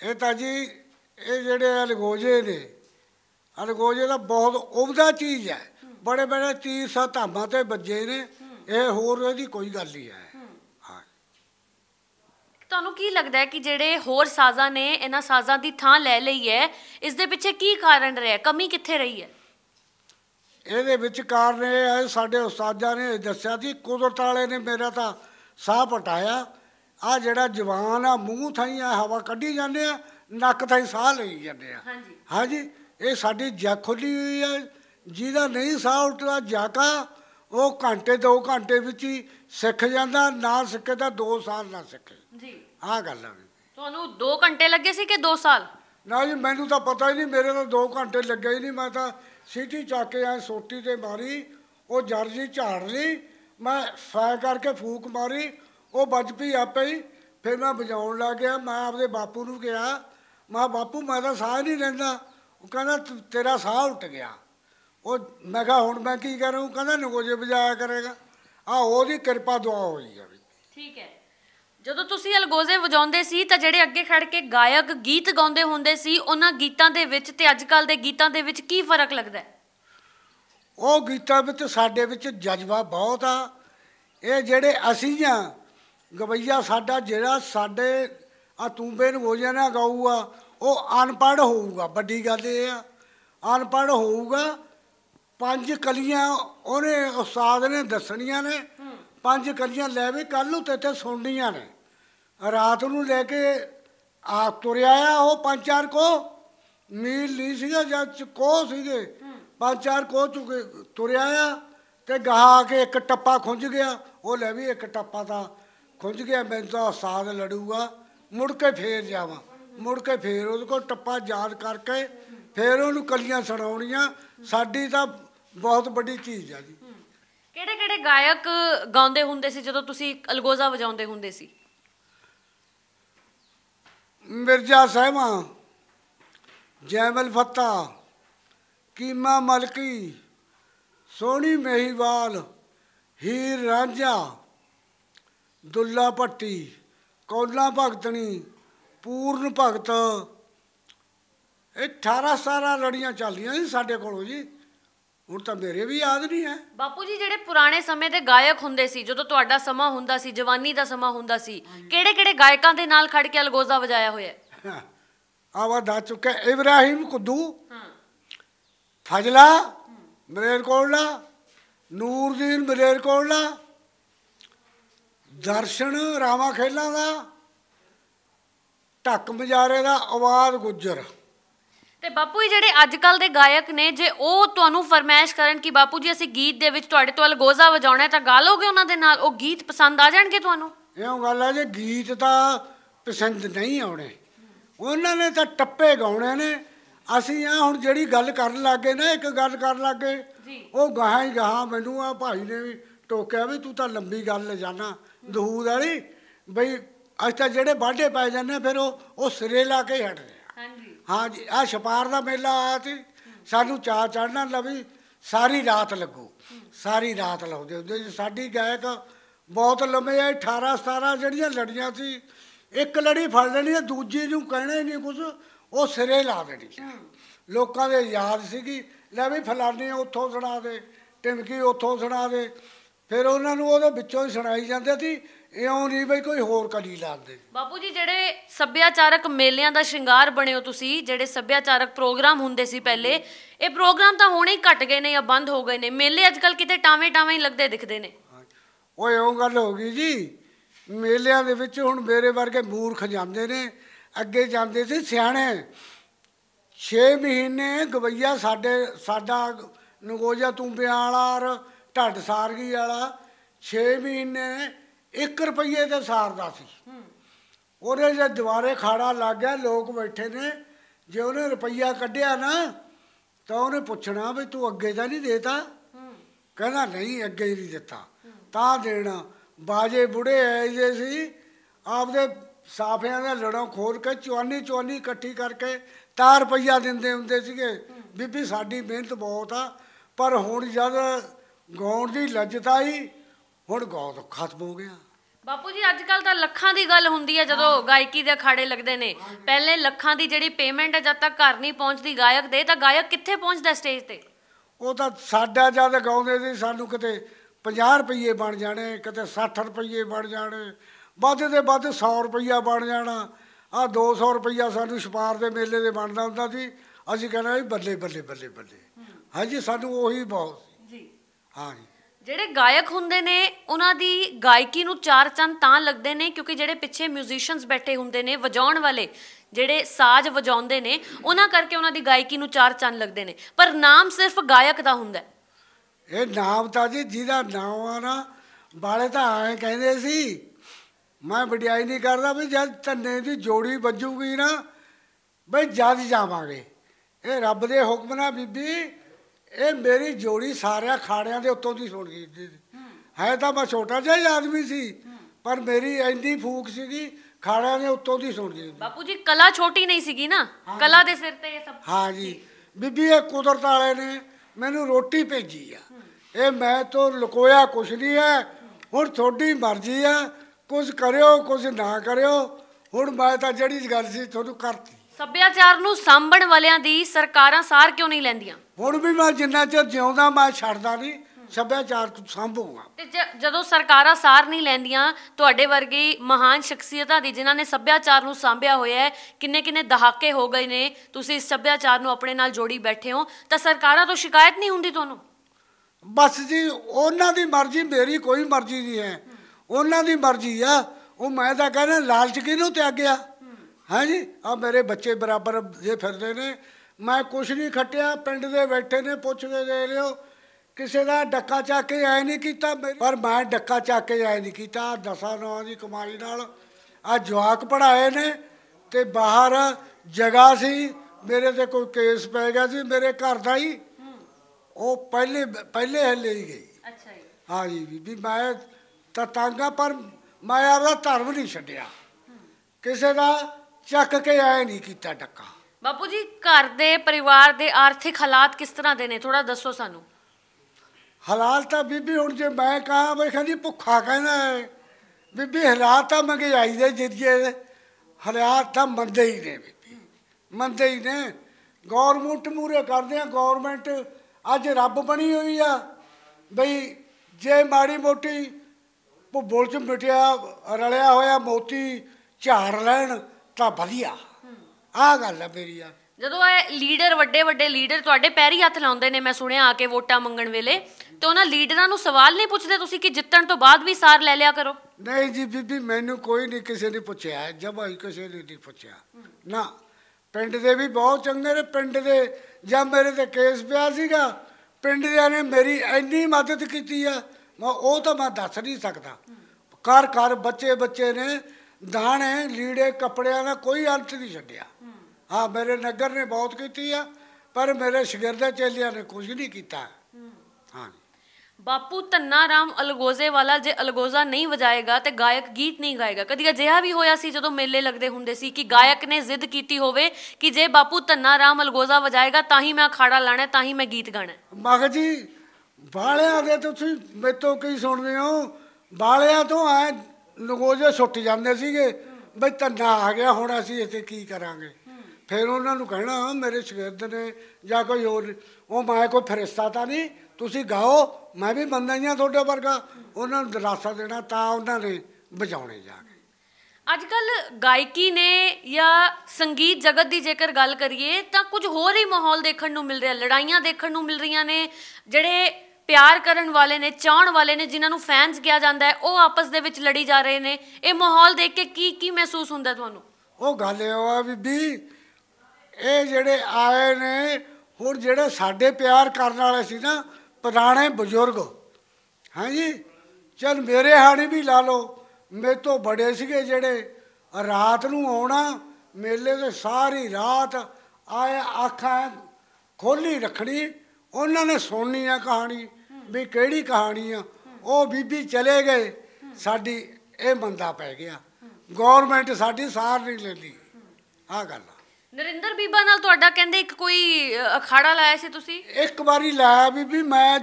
ਇਹ ਤਾਂ ਜੀ ਇਹ ਜਿਹੜੇ ਅਲਗੋਜੇ ਨੇ ਅਲਗੋਜੇ ਦਾ ਬਹੁਤ ਉਬਦਾ ਚੀਜ਼ ਹੈ ਬੜੇ ਬੜੇ ਸਾ ਧਾਮਾਂ ਤੇ ਵੱਜੇ ਨੇ ਇਹ ਹੋਰ ਇਹਦੀ ਕੋਈ ਗੱਲ ਨਹੀਂ ਹੈ ਤੁਹਾਨੂੰ ਕੀ ਲੱਗਦਾ ਹੈ ਕਿ ਜਿਹੜੇ ਹੋਰ ਸਾਜ਼ਾਂ ਨੇ ਇਹਨਾਂ ਸਾਜ਼ਾਂ ਦੀ ਥਾਂ ਲੈ ਲਈ ਹੈ ਇਸ ਦੇ ਪਿੱਛੇ ਕੀ ਕਾਰਨ ਰਿਹਾ ਕਮੀ ਕਿੱਥੇ ਰਹੀ ਹੈ ਇਹਦੇ ਵਿੱਚ ਕਾਰਨ ਇਹ ਹੈ ਸਾਡੇ ਉਸਤਾਦਾਂ ਨੇ ਦੱਸਿਆ ਸੀ ਕੁਦਰਤ ਵਾਲੇ ਨੇ ਮੇਰਾ ਤਾਂ ਸਾਹ ਪਟਾਇਆ ਆ ਜਿਹੜਾ ਜਵਾਨ ਆ ਮੂੰਹ ਥਾਈ ਆ ਹਵਾ ਕੱਢੀ ਜਾਂਦੇ ਆ ਨੱਕ ਥਾਈ ਸਾਹ ਲਈ ਜਾਂਦੇ ਆ ਹਾਂਜੀ ਹਾਂਜੀ ਇਹ ਸਾਡੀ ਜਾ ਖੁੱਲੀ ਹੋਈ ਆ ਜਿਹਦਾ ਨਹੀਂ ਸਾਹ ਉੱਠਦਾ ਜਾਕਾ ਉਹ ਘੰਟੇ ਦੋ ਘੰਟੇ ਵਿੱਚ ਹੀ ਸਿੱਖ ਜਾਂਦਾ ਨਾ ਸਿੱਖੇ ਤਾਂ 2 ਸਾਲ ਨਾ ਸਿੱਖੇ ਜੀ ਆਹ ਗੱਲ ਆ ਤੁਹਾਨੂੰ 2 ਘੰਟੇ ਲੱਗੇ ਸੀ ਕਿ 2 ਸਾਲ ਨਾ ਜੀ ਮੈਨੂੰ ਤਾਂ ਪਤਾ ਹੀ ਨਹੀਂ ਮੇਰੇ ਤਾਂ 2 ਘੰਟੇ ਲੱਗੇ ਹੀ ਨਹੀਂ ਮੈਂ ਤਾਂ ਸਿੱਧੀ ਚੱਕ ਕੇ ਆਂ ਸੋਟੀ ਤੇ ਮਾਰੀ ਉਹ ਜੜ ਜੀ ਝਾੜ ਲਈ ਮੈਂ ਫਾਇਰ ਕਰਕੇ ਫੂਕ ਮਾਰੀ ਉਹ ਵੱਜ ਪਈ ਆਪੇ ਹੀ ਫਿਰ ਮੈਂ ਵਜਾਉਣ ਲੱਗ ਗਿਆ ਮੈਂ ਆਪਦੇ ਬਾਪੂ ਨੂੰ ਕਿਹਾ ਮਾ ਬਾਪੂ ਮੈਂ ਤਾਂ ਸਾਹ ਨਹੀਂ ਲੈਂਦਾ ਉਹ ਕਹਿੰਦਾ ਤੇਰਾ ਸਾਹ ਉੱਟ ਗਿਆ ਉਹ ਮੈਂ ਕਿਹਾ ਹੁਣ ਮੈਂ ਕੀ ਕਰਾਂ ਉਹ ਕਹਿੰਦਾ ਨਗੋਜੇ ਵਜਾਇਆ ਕਰੇਗਾ ਆ ਉਹਦੀ ਕਿਰਪਾ ਦੁਆ ਹੋਈ ਆ ਵੀ ਠੀਕ ਹੈ ਜਦੋਂ ਤੁਸੀਂ ਅਲਗੋਜ਼ੇ ਵਜਾਉਂਦੇ ਸੀ ਤਾਂ ਜਿਹੜੇ ਅੱਗੇ ਖੜ ਕੇ ਗਾਇਕ ਗੀਤ ਗਾਉਂਦੇ ਹੁੰਦੇ ਸੀ ਉਹਨਾਂ ਗੀਤਾਂ ਦੇ ਵਿੱਚ ਤੇ ਅੱਜ ਕੱਲ ਦੇ ਗੀਤਾਂ ਦੇ ਵਿੱਚ ਕੀ ਫਰਕ ਲੱਗਦਾ ਹੈ ਉਹ ਗੀਤਾਂ ਵਿੱਚ ਸਾਡੇ ਵਿੱਚ ਜਜ਼ਬਾ ਬਹੁਤ ਆ ਇਹ ਜਿਹੜੇ ਅਸੀਂ ਆ ਗਵਈਆ ਸਾਡਾ ਜਿਹੜਾ ਸਾਡੇ ਆ ਤੂੰਬੇ ਨੂੰ ਹੋ ਜਾਣਾ ਗਾਊ ਆ ਉਹ ਅਨਪੜ ਹੋਊਗਾ ਵੱਡੀ ਗੱਲ ਇਹ ਆ ਅਨਪੜ ਹੋਊਗਾ ਪੰਜ ਕਲੀਆਂ ਉਹਨੇ ਉਸਤਾਦ ਨੇ ਦੱਸਣੀਆਂ ਨੇ ਪੰਜ ਕਲੀਆਂ ਲੈ ਵੀ ਕੱਲ ਨੂੰ ਤੇਤੇ ਸੁਣਨੀਆਂ ਨੇ ਰਾਤ ਨੂੰ ਲੈ ਕੇ ਆ ਤੁਰਿਆ ਆ ਉਹ ਪੰਜ ਚਾਰ ਕੋ ਮੀਲ ਨਹੀਂ ਸੀਗਾ ਜਾਂ ਕੋ ਸੀਗੇ ਪੰਜ ਚਾਰ ਕੋ ਚੁਕੇ ਤੁਰਿਆ ਆ ਤੇ ਗਾਹ ਕੇ ਇੱਕ ਟੱਪਾ ਖੁੰਝ ਗਿਆ ਉਹ ਲੈ ਵੀ ਇੱਕ ਟੱਪਾ ਤਾਂ ਖੁੰਝ ਗਿਆ ਮੈਂ ਤਾਂ ਸਾਥ ਲੜੂਗਾ ਮੁੜ ਕੇ ਫੇਰ ਜਾਵਾਂ ਮੁੜ ਕੇ ਫੇਰ ਉਹਦੇ ਕੋਲ ਟੱਪਾ ਯਾਦ ਕਰਕੇ ਫੇਰ ਉਹਨੂੰ ਕਲੀਆਂ ਸੁਣਾਉਣੀਆਂ ਸਾਡੀ ਤਾਂ ਬਹੁਤ ਵੱਡੀ ਚੀਜ਼ ਆ ਜੀ ਕਿਹੜੇ ਕਿਹੜੇ ਗਾਇਕ ਗਾਉਂਦੇ ਹੁੰਦੇ ਸੀ ਜਦੋਂ ਤੁਸੀਂ ਅਲਗੋਜ਼ਾ ਵਜਾਉਂਦੇ ਹੁੰਦੇ ਸੀ ਮਿਰਜ਼ਾ ਸਹਿਮਾ ਜੈਮਲ ਫੱਤਾ ਕੀਮਾ ਮਲਕੀ ਸੋਹਣੀ ਮਹੀਵਾਲ ਹੀਰ ਰਾਂਝਾ ਦੁੱਲਾ ਭੱਟੀ ਕੌਲਾ ਭਗਤਣੀ ਪੂਰਨ ਭਗਤ ਇਹ 18 ਸਾਰਾ ਲੜੀਆਂ ਚੱਲੀਆਂ ਸੀ ਸਾਡੇ ਕੋਲੋਂ ਜੀ ਹੁਣ ਤਾਂ ਮੇਰੇ ਵੀ ਯਾਦ ਨਹੀਂ ਹੈ ਬਾਪੂ ਜੀ ਜਿਹੜੇ ਪੁਰਾਣੇ ਸਮੇਂ ਦੇ ਗਾਇਕ ਹੁੰਦੇ ਸੀ ਜਦੋਂ ਤੁਹਾਡਾ ਸਮਾਂ ਹੁੰਦਾ ਸੀ ਜਵਾਨੀ ਦਾ ਸਮਾਂ ਹੁੰਦਾ ਸੀ ਕਿਹੜੇ ਕਿਹੜੇ ਗਾਇਕਾਂ ਦੇ ਨਾਲ ਖੜ ਕੇ ਅਲਗੋਜ਼ਾ ਵਜਾਇਆ ਹੋਇਆ ਆਵਾ ਦਾ ਚੁੱਕਾ ਇਬਰਾਹੀਮ ਕੁੱਦੂ ਫਜਲਾ ਕੋਲਾ ਨੂਰਦੀਨ ਕੋਲਾ ਦਰਸ਼ਨ ਰਾਵਾ ਖੇਲਾਂ ਦਾ ਟੱਕ ਮਜਾਰੇ ਦਾ ਆਵਾਜ਼ ਗੁੱਜਰ ਤੇ ਬਾਪੂ ਜੀ ਜਿਹੜੇ ਅੱਜ ਕੱਲ ਦੇ ਗਾਇਕ ਨੇ ਜੇ ਉਹ ਤੁਹਾਨੂੰ ਫਰਮਾਇਸ਼ ਕਰਨ ਕਿ ਬਾਪੂ ਜੀ ਅਸੀਂ ਗੀਤ ਦੇ ਵਿੱਚ ਤੁਹਾਡੇ ਤੋਂ ਅਲਗੋਜ਼ਾ ਵਜਾਉਣਾ ਤਾਂ ਗਾ ਲੋਗੇ ਉਹਨਾਂ ਦੇ ਨਾਲ ਉਹ ਗੀਤ ਪਸੰਦ ਆ ਜਾਣਗੇ ਤੁਹਾਨੂੰ ਇਹੋ ਗੱਲ ਹੈ ਜੇ ਗੀਤ ਤਾਂ ਪਸੰਦ ਨਹੀਂ ਆਉਣੇ ਉਹਨਾਂ ਨੇ ਤਾਂ ਟੱਪੇ ਗਾਉਣੇ ਨੇ ਅਸੀਂ ਆ ਹੁਣ ਜਿਹੜੀ ਗੱਲ ਕਰਨ ਲੱਗੇ ਨਾ ਇੱਕ ਗੱਲ ਕਰਨ ਲੱਗੇ ਉਹ ਗਾਹਾਂ ਹੀ ਗਾਹਾਂ ਮੈਨੂੰ ਆ ਭਾਈ ਨੇ ਵੀ ਟੋਕਿਆ ਵੀ ਤੂੰ ਤਾਂ ਲੰਬੀ ਗੱਲ ਲੈ ਜਾਣਾ ਦਹੂਦ ਵਾਲੀ ਬਈ ਅੱਜ ਤਾਂ ਜਿਹੜੇ ਬਾਡੇ ਪੈ ਜਾਂਦੇ ਫਿਰ ਉਹ ਉਹ ਸਿਰੇ ਲਾ ਕੇ ਹਟਦੇ ਹਾਂਜੀ ਹਾਂਜੀ ਆ ਛਪਾਰ ਦਾ ਮੇਲਾ ਆਇਆ ਸੀ ਸਾਨੂੰ ਚਾਹ ਚੜਨਾ ਲਵੀ ਸਾਰੀ ਰਾਤ ਲੱਗੋ ਸਾਰੀ ਰਾਤ ਲਾਉਂਦੇ ਹੁੰਦੇ ਸੀ ਸਾਡੀ ਗਾਇਕ ਬਹੁਤ ਲੰਮੇ ਆ 18 17 ਜਿਹੜੀਆਂ ਲੜੀਆਂ ਸੀ ਇੱਕ ਲੜੀ ਫੜ ਲੈਣੀ ਤੇ ਦੂਜੀ ਨੂੰ ਕਹਿਣਾ ਹੀ ਨਹੀਂ ਕੁਝ ਉਹ ਸਿਰੇ ਲਾ ਦੇਣੀ ਲੋਕਾਂ ਦੇ ਯਾਦ ਸੀਗੀ ਲੈ ਵੀ ਫਲਾਣੇ ਉੱਥੋਂ ਸੁਣਾ ਦੇ ਟਿੰਕੀ ਉੱਥੋਂ ਸੁਣਾ ਦੇ ਫਿਰ ਉਹਨਾਂ ਨੂੰ ਉਹਦੇ ਵਿੱਚੋਂ ਹੀ ਸੁਣਾਈ ਜਾਂਦੇ ਸੀ ਇਉਂ ਨਹੀਂ ਬਈ ਕੋਈ ਹੋਰ ਕਲੀ ਲਾਉਂਦੇ ਬਾਪੂ ਜੀ ਜਿਹੜੇ ਸੱਭਿਆਚਾਰਕ ਮੇਲਿਆਂ ਦਾ ਸ਼ਿੰਗਾਰ ਬਣਿਓ ਤੁਸੀਂ ਜਿਹੜੇ ਸੱਭਿਆਚਾਰਕ ਪ੍ਰੋਗਰਾਮ ਹੁੰਦੇ ਸੀ ਪਹਿਲੇ ਇਹ ਪ੍ਰੋਗਰਾਮ ਤਾਂ ਹੁਣੇ ਹੀ ਘਟ ਗਏ ਨੇ ਜਾਂ ਬੰਦ ਹੋ ਗਏ ਨੇ ਮੇਲੇ ਅੱਜ ਕੱਲ ਕਿਤੇ ਟਾਵੇਂ ਟਾਵੇਂ ਹੀ ਲੱਗਦੇ ਦਿਖਦੇ ਨੇ ਓਏ ਉਹ ਗੱਲ ਹੋ ਗਈ ਜੀ ਮੇਲਿਆਂ ਦੇ ਵਿੱਚ ਹੁਣ ਮੇਰੇ ਵਰਗੇ ਮੂਰਖ ਜਾਂਦੇ ਨੇ ਅੱਗੇ ਜਾਂਦੇ ਸੀ ਸਿਆਣੇ 6 ਮਹੀਨੇ ਗਵਈਆ ਸਾਡੇ ਸਾਡਾ ਨਗੋਜਾ ਤੂੰ ਬਿਆਲਾਰ ਢੱਡ ਸਾਰਗੀ ਵਾਲਾ 6 ਮਹੀਨੇ 1 ਰੁਪਏ ਤੇ ਸਾਰਦਾ ਸੀ ਉਹਦੇ ਜੇ ਦੁਆਰੇ ਖਾੜਾ ਲੱਗ ਗਿਆ ਲੋਕ ਬੈਠੇ ਨੇ ਜੇ ਉਹਨੇ ਰੁਪਈਆ ਕੱਢਿਆ ਨਾ ਤਾਂ ਉਹਨੇ ਪੁੱਛਣਾ ਵੀ ਤੂੰ ਅੱਗੇ ਤਾਂ ਨਹੀਂ ਦੇਤਾ ਕਹਿੰਦਾ ਨਹੀਂ ਅੱਗੇ ਹੀ ਨਹੀਂ ਦਿੱਤਾ ਤਾਂ ਦੇਣਾ ਬਾਜੇ ਬੁੜੇ ਐ ਜੇ ਸੀ ਆਪਦੇ ਸਾਫਿਆਂ ਦਾ ਲੜੋਂ ਖੋਲ ਕੇ ਚੁਆਨੀ ਚੁਆਨੀ ਇਕੱਠੀ ਕਰਕੇ ਤਾਂ ਰੁਪਈਆ ਦਿੰਦੇ ਹੁੰਦੇ ਸੀਗੇ ਬੀਬੀ ਸਾਡੀ ਮਿਹਨਤ ਬਹੁਤ ਆ ਪਰ ਹੁਣ ਜਦ ਗਾਉਣ ਦੀ ਲੱਜਤਾਈ ਹੁਣ ਗਾਉਣ ਖਤਮ ਹੋ ਗਿਆ ਬਾਪੂ ਜੀ ਅੱਜ ਕੱਲ ਤਾਂ ਲੱਖਾਂ ਦੀ ਗੱਲ ਹੁੰਦੀ ਹੈ ਜਦੋਂ ਗਾਇਕੀ ਦੇ ਅਖਾੜੇ ਲੱਗਦੇ ਨੇ ਪਹਿਲੇ ਲੱਖਾਂ ਦੀ ਜਿਹੜੀ ਪੇਮੈਂਟ ਹੈ ਜਦ ਤੱਕ ਘਰ ਨਹੀਂ ਪਹੁੰਚਦੀ ਗਾਇਕ ਦੇ ਤਾਂ ਗਾਇਕ ਕਿੱਥੇ ਪਹੁੰਚਦਾ ਸਟੇਜ ਤੇ ਉਹ ਤਾਂ ਸਾਡਾ ਜਦ ਗਾਉਂਦੇ ਸੀ ਸਾਨੂੰ ਕਿਤੇ 50 ਰੁਪਏ ਬਣ ਜਾਣੇ ਕਿਤੇ 60 ਰੁਪਏ ਬਣ ਜਾਣੇ ਵੱਧ ਦੇ ਵੱਧ 100 ਰੁਪਇਆ ਬਣ ਜਾਣਾ ਆ 200 ਰੁਪਇਆ ਸਾਨੂੰ ਸਪਾਰ ਦੇ ਮੇਲੇ ਦੇ ਬਣਦਾ ਹੁੰਦਾ ਸੀ ਅਸੀਂ ਕਹਿੰਦਾ ਬੱਲੇ ਬੱਲੇ ਬੱਲੇ ਬੱਲੇ ਹਾਂਜੀ ਸਾਨੂੰ ਉਹੀ ਬਹੁਤ ਹਾਂ ਜੀ ਜਿਹੜੇ ਗਾਇਕ ਹੁੰਦੇ ਨੇ ਉਹਨਾਂ ਦੀ ਗਾਇਕੀ ਨੂੰ ਚਾਰ ਚੰਨ ਤਾਂ ਲੱਗਦੇ ਨੇ ਕਿਉਂਕਿ ਜਿਹੜੇ ਪਿੱਛੇ ਮਿਊਜ਼ੀਸ਼ੀਅਨਸ ਬੈਠੇ ਹੁੰਦੇ ਨੇ ਵਜਾਉਣ ਵਾਲੇ ਜਿਹੜੇ ਸਾਜ਼ ਵਜਾਉਂਦੇ ਨੇ ਉਹਨਾਂ ਕਰਕੇ ਉਹਨਾਂ ਦੀ ਗਾਇਕੀ ਨੂੰ ਚਾਰ ਚੰਨ ਲੱਗਦੇ ਨੇ ਪਰ ਨਾਮ ਸਿਰਫ ਗਾਇਕ ਦਾ ਹੁੰਦਾ ਇਹ ਨਾਮ ਤਾਂ ਜੀ ਜਿਹਦਾ ਨਾਮ ਆ ਨਾ ਬਾਲੇ ਤਾਂ ਐ ਕਹਿੰਦੇ ਸੀ ਮੈਂ ਵਡਿਆਈ ਨਹੀਂ ਕਰਦਾ ਵੀ ਜਦ ਧੰਨੇ ਦੀ ਜੋੜੀ ਵੱਜੂਗੀ ਨਾ ਬਈ ਜਦ ਜਾਵਾਂਗੇ ਇਹ ਰੱਬ ਦੇ ਹੁਕਮ ਨਾਲ ਬੀਬੀ ਇਹ ਮੇਰੀ ਜੋੜੀ ਸਾਰਿਆਂ ਖਾੜਿਆਂ ਦੇ ਉੱਤੋਂ ਦੀ ਸੁਣ ਗਈ ਸੀ ਹੈ ਤਾਂ ਮੈਂ ਛੋਟਾ ਜਿਹਾ ਹੀ ਆਦਮੀ ਸੀ ਪਰ ਮੇਰੀ ਐਂਦੀ ਫੂਕ ਸੀਗੀ ਖਾੜਿਆਂ ਦੇ ਉੱਤੋਂ ਦੀ ਸੁਣ ਗਈ ਬਾਪੂ ਜੀ ਕਲਾ ਛੋਟੀ ਨਹੀਂ ਸੀਗੀ ਨਾ ਕਲਾ ਦੇ ਸਿਰ ਤੇ ਇਹ ਸਭ ਹਾਂ ਜੀ ਬੀਬੀ ਇਹ ਕੁਦਰਤ ਵਾਲੇ ਨੇ ਮੈਨੂੰ ਰੋਟੀ ਭੇਜੀ ਆ ਇਹ ਮੈਂ ਤੋਂ ਲੁਕੋਇਆ ਕੁਛ ਨਹੀਂ ਹੈ ਹੁਣ ਤੁਹਾਡੀ ਮਰਜ਼ੀ ਆ ਕੁਝ ਕਰਿਓ ਕੁਝ ਨਾ ਕਰਿਓ ਹੁਣ ਮੈਂ ਤਾਂ ਜਿਹੜੀ ਗੱਲ ਸੀ ਤੁਹਾਨੂੰ ਕਰਤੀ ਸੱਭਿਆਚਾਰ ਨੂੰ ਸਾਂਭਣ ਵਾਲਿਆਂ ਦੀ ਸਰਕਾਰਾਂ ਸਾਰ ਕਿਉਂ ਨਹੀਂ ਲੈਂਦੀਆਂ ਹੁਣ ਵੀ ਮੈਂ ਜਿੰਨਾ ਚਿਰ ਜਿਉਂਦਾ ਮੈਂ ਛੱਡਦਾ ਨਹੀਂ ਸੱਭਿਆਚਾਰ ਨੂੰ ਸਾਂਭੂਗਾ ਤੇ ਜਦੋਂ ਸਰਕਾਰਾਂ ਸਾਰ ਨਹੀਂ ਲੈਂਦੀਆਂ ਤੁਹਾਡੇ ਵਰਗੀ ਮਹਾਨ ਸ਼ਖਸੀਅਤਾਂ ਦੀ ਜਿਨ੍ਹਾਂ ਨੇ ਸੱਭਿਆਚਾਰ ਨੂੰ ਸਾਂਭਿਆ ਹੋਇਆ ਹੈ ਕਿੰਨੇ ਕਿੰਨੇ ਦਹਾਕੇ ਹੋ ਗਏ ਨੇ ਤੁਸੀਂ ਇਸ ਸੱਭਿਆਚਾਰ ਨੂੰ ਆਪਣੇ ਨਾਲ ਜੋੜੀ ਬੈਠੇ ਹੋ ਤਾਂ ਸਰਕਾਰਾਂ ਤੋਂ ਸ਼ਿਕਾਇਤ ਨਹੀਂ ਹੁੰਦੀ ਤੁਹਾਨੂੰ ਬਸ ਜੀ ਉਹਨਾਂ ਦੀ ਮਰਜ਼ੀ ਮੇਰੀ ਕੋਈ ਮਰਜ਼ੀ ਨਹੀਂ ਹੈ ਉਹਨਾਂ ਦੀ ਮਰਜ਼ੀ ਆ ਉਹ ਮੈਂ ਤਾਂ ਕਹਿੰਦਾ ਲਾਲਚ ਕਿਹਨੂੰ ਤਿਆਗਿਆ ਹੈ ਜੀ ਆ ਮੇਰੇ ਬੱਚੇ ਬਰਾਬਰ ਜੇ ਫਿਰਦੇ ਨੇ ਮੈਂ ਕੁਛ ਨਹੀਂ ਖੱਟਿਆ ਪਿੰਡ ਦੇ ਬੈਠੇ ਨੇ ਪੁੱਛਦੇ ਦੇ ਲਿਓ ਕਿਸੇ ਦਾ ਡੱਕਾ ਚੱਕ ਕੇ ਆਏ ਨਹੀਂ ਕੀਤਾ ਪਰ ਮੈਂ ਡੱਕਾ ਚੱਕ ਕੇ ਆਏ ਨਹੀਂ ਕੀਤਾ ਦਸਾਂ ਨੌਂ ਦੀ ਕਮਾਈ ਨਾਲ ਆ ਜਵਾਕ ਪੜਾਏ ਨੇ ਤੇ ਬਾਹਰ ਜਗ੍ਹਾ ਸੀ ਮੇਰੇ ਤੇ ਕੋਈ ਕੇਸ ਪੈ ਗਿਆ ਸੀ ਮੇਰੇ ਘਰ ਦਾ ਹੀ ਉਹ ਪਹਿਲੇ ਪਹਿਲੇ ਹੱਲੇ ਹੀ ਗਈ ਅੱਛਾ ਜੀ ਹਾਂ ਜੀ ਬੀਬੀ ਮੈਂ ਤਾਂ ਤਾਂਗਾ ਪਰ ਮੈਂ ਆਪਦਾ ਧਰਮ ਨਹੀਂ ਛੱਡਿਆ ਕਿਸੇ ਦਾ ਚੱਕ ਕੇ ਆਏ ਨਹੀਂ ਕੀਤਾ ਡੱਕਾ ਬਾਪੂ ਜੀ ਘਰ ਦੇ ਪਰਿਵਾਰ ਦੇ ਆਰਥਿਕ ਹਾਲਾਤ ਕਿਸ ਤਰ੍ਹਾਂ ਦੇ ਨੇ ਥੋੜਾ ਦੱਸੋ ਸਾਨੂੰ ਹਾਲਾਤ ਤਾਂ ਬੀਬੀ ਹੁਣ ਜੇ ਮੈਂ ਕਹਾ ਬਈ ਕਹਿੰਦੀ ਭੁੱਖਾ ਕਹਿੰਦਾ ਹੈ ਬੀਬੀ ਹਾਲਾਤ ਤਾਂ ਮਹਿੰਗਾਈ ਦੇ ਜਰੀਏ ਹਾਲਾਤ ਤਾਂ ਮੰਦੇ ਹੀ ਨੇ ਬੀਬੀ ਮੰਦੇ ਹੀ ਨੇ ਗੌਰਮੈਂਟ ਮੂਰੇ ਕਰਦੇ ਆ ਗੌਰਮੈਂਟ ਅੱਜ ਰੱਬ ਬਣੀ ਹੋਈ ਆ ਬਈ ਜੇ ਮਾੜੀ ਮੋਟੀ ਭੁੱਬੋਲ ਚ ਮਿਟਿਆ ਰਲਿਆ ਹੋਇਆ ਮੋਤੀ ਝਾੜ ਲੈਣ ਤਾਂ ਵਧੀਆ ਆ ਗੱਲ ਹੈ ਮੇਰੀ ਆ ਜਦੋਂ ਇਹ ਲੀਡਰ ਵੱਡੇ ਵੱਡੇ ਲੀਡਰ ਤੁਹਾਡੇ ਪੈਰੀ ਹੱਥ ਲਾਉਂਦੇ ਨੇ ਮੈਂ ਸੁਣਿਆ ਆ ਕੇ ਵੋਟਾਂ ਮੰਗਣ ਵੇਲੇ ਤੇ ਉਹਨਾਂ ਲੀਡਰਾਂ ਨੂੰ ਸਵਾਲ ਨਹੀਂ ਪੁੱਛਦੇ ਤੁਸੀਂ ਕਿ ਜਿੱਤਣ ਤੋਂ ਬਾਅਦ ਵੀ ਸਾਰ ਲੈ ਲਿਆ ਕਰੋ ਨਹੀਂ ਜੀ ਬੀਬੀ ਮੈਨੂੰ ਕੋਈ ਨਹੀਂ ਕਿਸੇ ਨੇ ਪੁੱਛਿਆ ਜਮਾਈ ਕਿਸੇ ਨੇ ਨਹੀਂ ਪੁੱਛਿਆ ਨਾ ਪਿੰਡ ਦੇ ਵੀ ਬਹੁਤ ਚੰਗੇ ਨੇ ਪਿੰਡ ਦੇ ਜਾਂ ਮੇਰੇ ਤੇ ਕੇਸ ਪਿਆ ਸੀਗਾ ਪਿੰਡ ਦੇ ਨੇ ਮੇਰੀ ਇੰਨੀ ਮਦਦ ਕੀਤੀ ਆ ਮੈਂ ਉਹ ਤਾਂ ਮੈਂ ਦੱਸ ਨਹੀਂ ਸਕਦਾ ਘਰ ਘਰ ਬੱਚੇ ਬੱਚੇ ਨੇ ਦਾਣੇ ਲੀੜੇ ਕੱਪੜਿਆਂ ਦਾ ਕੋਈ ਅੰਤ ਨਹੀਂ ਛੱਡਿਆ ਹਾਂ ਮੇਰੇ ਨਗਰ ਨੇ ਬਹੁਤ ਕੀਤੀ ਆ ਪਰ ਮੇਰੇ ਸ਼ਗਿਰਦਾਂ ਚੇਲਿਆਂ ਨੇ ਕੁਝ ਨਹੀਂ ਕੀਤਾ ਹਾਂ ਬਾਪੂ ਧੰਨਾ ਰਾਮ ਅਲਗੋਜ਼ੇ ਵਾਲਾ ਜੇ ਅਲਗੋਜ਼ਾ ਨਹੀਂ ਵਜਾਏਗਾ ਤੇ ਗਾਇਕ ਗੀਤ ਨਹੀਂ ਗਾਏਗਾ ਕਦੀ ਅਜਿਹਾ ਵੀ ਹੋਇਆ ਸੀ ਜਦੋਂ ਮੇਲੇ ਲੱਗਦੇ ਹੁੰਦੇ ਸੀ ਕਿ ਗਾਇਕ ਨੇ ਜ਼ਿੱਦ ਕੀਤੀ ਹੋਵੇ ਕਿ ਜੇ ਬਾਪੂ ਧੰਨਾ ਰਾਮ ਅਲਗੋਜ਼ਾ ਵਜਾਏਗਾ ਤਾਂ ਹੀ ਮੈਂ ਅਖਾੜਾ ਲਾਣਾ ਤਾਂ ਹੀ ਮੈਂ ਗੀਤ ਗਾਣਾ ਮਗ ਜੀ ਬਾਲਿਆਂ ਦੇ ਤੁਸੀਂ ਮੇਤੋਂ ਕੀ ਸੁਣਦੇ ਹੋ ਬਾਲਿਆਂ ਤੋਂ ਆਏ ਲਗੋਜੇ ਛੁੱਟ ਜਾਂਦੇ ਸੀਗੇ ਬਈ ਤੰਨਾ ਆ ਗਿਆ ਹੁਣ ਅਸੀਂ ਇੱਥੇ ਕੀ ਕਰਾਂਗੇ ਫਿਰ ਉਹਨਾਂ ਨੂੰ ਕਹਿਣਾ ਮੇਰੇ ਸ਼ਗਿਰਦ ਨੇ ਜਾਂ ਕੋਈ ਹੋਰ ਉਹ ਮੈਂ ਕੋਈ ਫਰਿਸ਼ਤਾ ਤਾਂ ਨਹੀਂ ਤੁਸੀਂ ਗਾਓ ਮੈਂ ਵੀ ਬੰਦਾ ਹੀ ਆ ਤੁਹਾਡੇ ਵਰਗਾ ਉਹਨਾਂ ਨੂੰ ਦਰਾਸਾ ਦੇਣਾ ਤਾਂ ਉਹਨਾਂ ਨੇ ਬਚਾਉਣੇ ਜਾ ਕੇ ਅੱਜ ਕੱਲ ਗਾਇਕੀ ਨੇ ਜਾਂ ਸੰਗੀਤ ਜਗਤ ਦੀ ਜੇਕਰ ਗੱਲ ਕਰੀਏ ਤਾਂ ਕੁਝ ਹੋਰ ਹੀ ਮਾਹੌਲ ਦੇਖਣ ਨੂੰ ਮਿਲ ਰਿਹਾ ਲੜਾਈਆਂ ਦੇਖਣ ਨੂੰ ਮਿਲ ਰਹੀਆਂ ਨੇ ਜਿਹੜੇ ਪਿਆਰ ਕਰਨ ਵਾਲੇ ਨੇ ਚਾਹਣ ਵਾਲੇ ਨੇ ਜਿਨ੍ਹਾਂ ਨੂੰ ਫੈਨਸ ਕਿਹਾ ਜਾਂਦਾ ਹੈ ਉਹ ਆਪਸ ਦੇ ਵਿੱਚ ਲੜੀ ਜਾ ਰਹੇ ਨੇ ਇਹ ਮਾਹੌਲ ਦੇਖ ਕੇ ਕੀ ਕੀ ਮਹਿਸੂਸ ਹੁੰਦਾ ਤੁਹਾਨੂੰ ਉਹ ਗੱਲ ਇਹ ਆ ਬੀਬੀ ਇਹ ਜਿਹੜੇ ਆਏ ਨੇ ਹੁਣ ਜਿਹੜੇ ਸਾਡੇ ਪਿਆਰ ਕਰਨ ਵਾਲੇ ਸੀ ਨਾ ਪੁਰਾਣੇ ਬਜ਼ੁਰਗ ਹਾਂਜੀ ਚਲ ਮੇਰੇ ਹਾਣੀ ਵੀ ਲਾ ਲਓ ਮੇਰੇ ਤੋਂ ਬੜੇ ਸੀਗੇ ਜਿਹੜੇ ਰਾਤ ਨੂੰ ਆਉਣਾ ਮੇਲੇ ਤੇ ਸਾਰੀ ਰਾਤ ਆਏ ਆਖਾਂ ਖੋਲੀ ਰੱਖਣੀ ਉਹਨਾਂ ਨੇ ਸੁਣਨੀ ਆ ਕਹਾਣੀ ਵੀ ਕਿਹੜੀ ਕਹਾਣੀ ਆ ਉਹ ਬੀਬੀ ਚਲੇ ਗਏ ਸਾਡੀ ਇਹ ਬੰਦਾ ਪੈ ਗਿਆ ਗਵਰਨਮੈਂਟ ਸਾਡੀ ਸਾਰ ਨਹੀਂ ਲੈਂਦੀ ਆ ਗੱਲ ਆ ਨਰਿੰਦਰ ਬੀਬਾ ਨਾਲ ਤੁਹਾਡਾ ਕਹਿੰਦੇ ਇੱਕ ਕੋਈ ਅਖਾੜਾ ਲਾਇਆ ਸੀ ਤੁਸੀਂ ਇੱਕ ਵਾਰੀ ਲਾਇਆ ਬੀਬੀ ਮੈਂ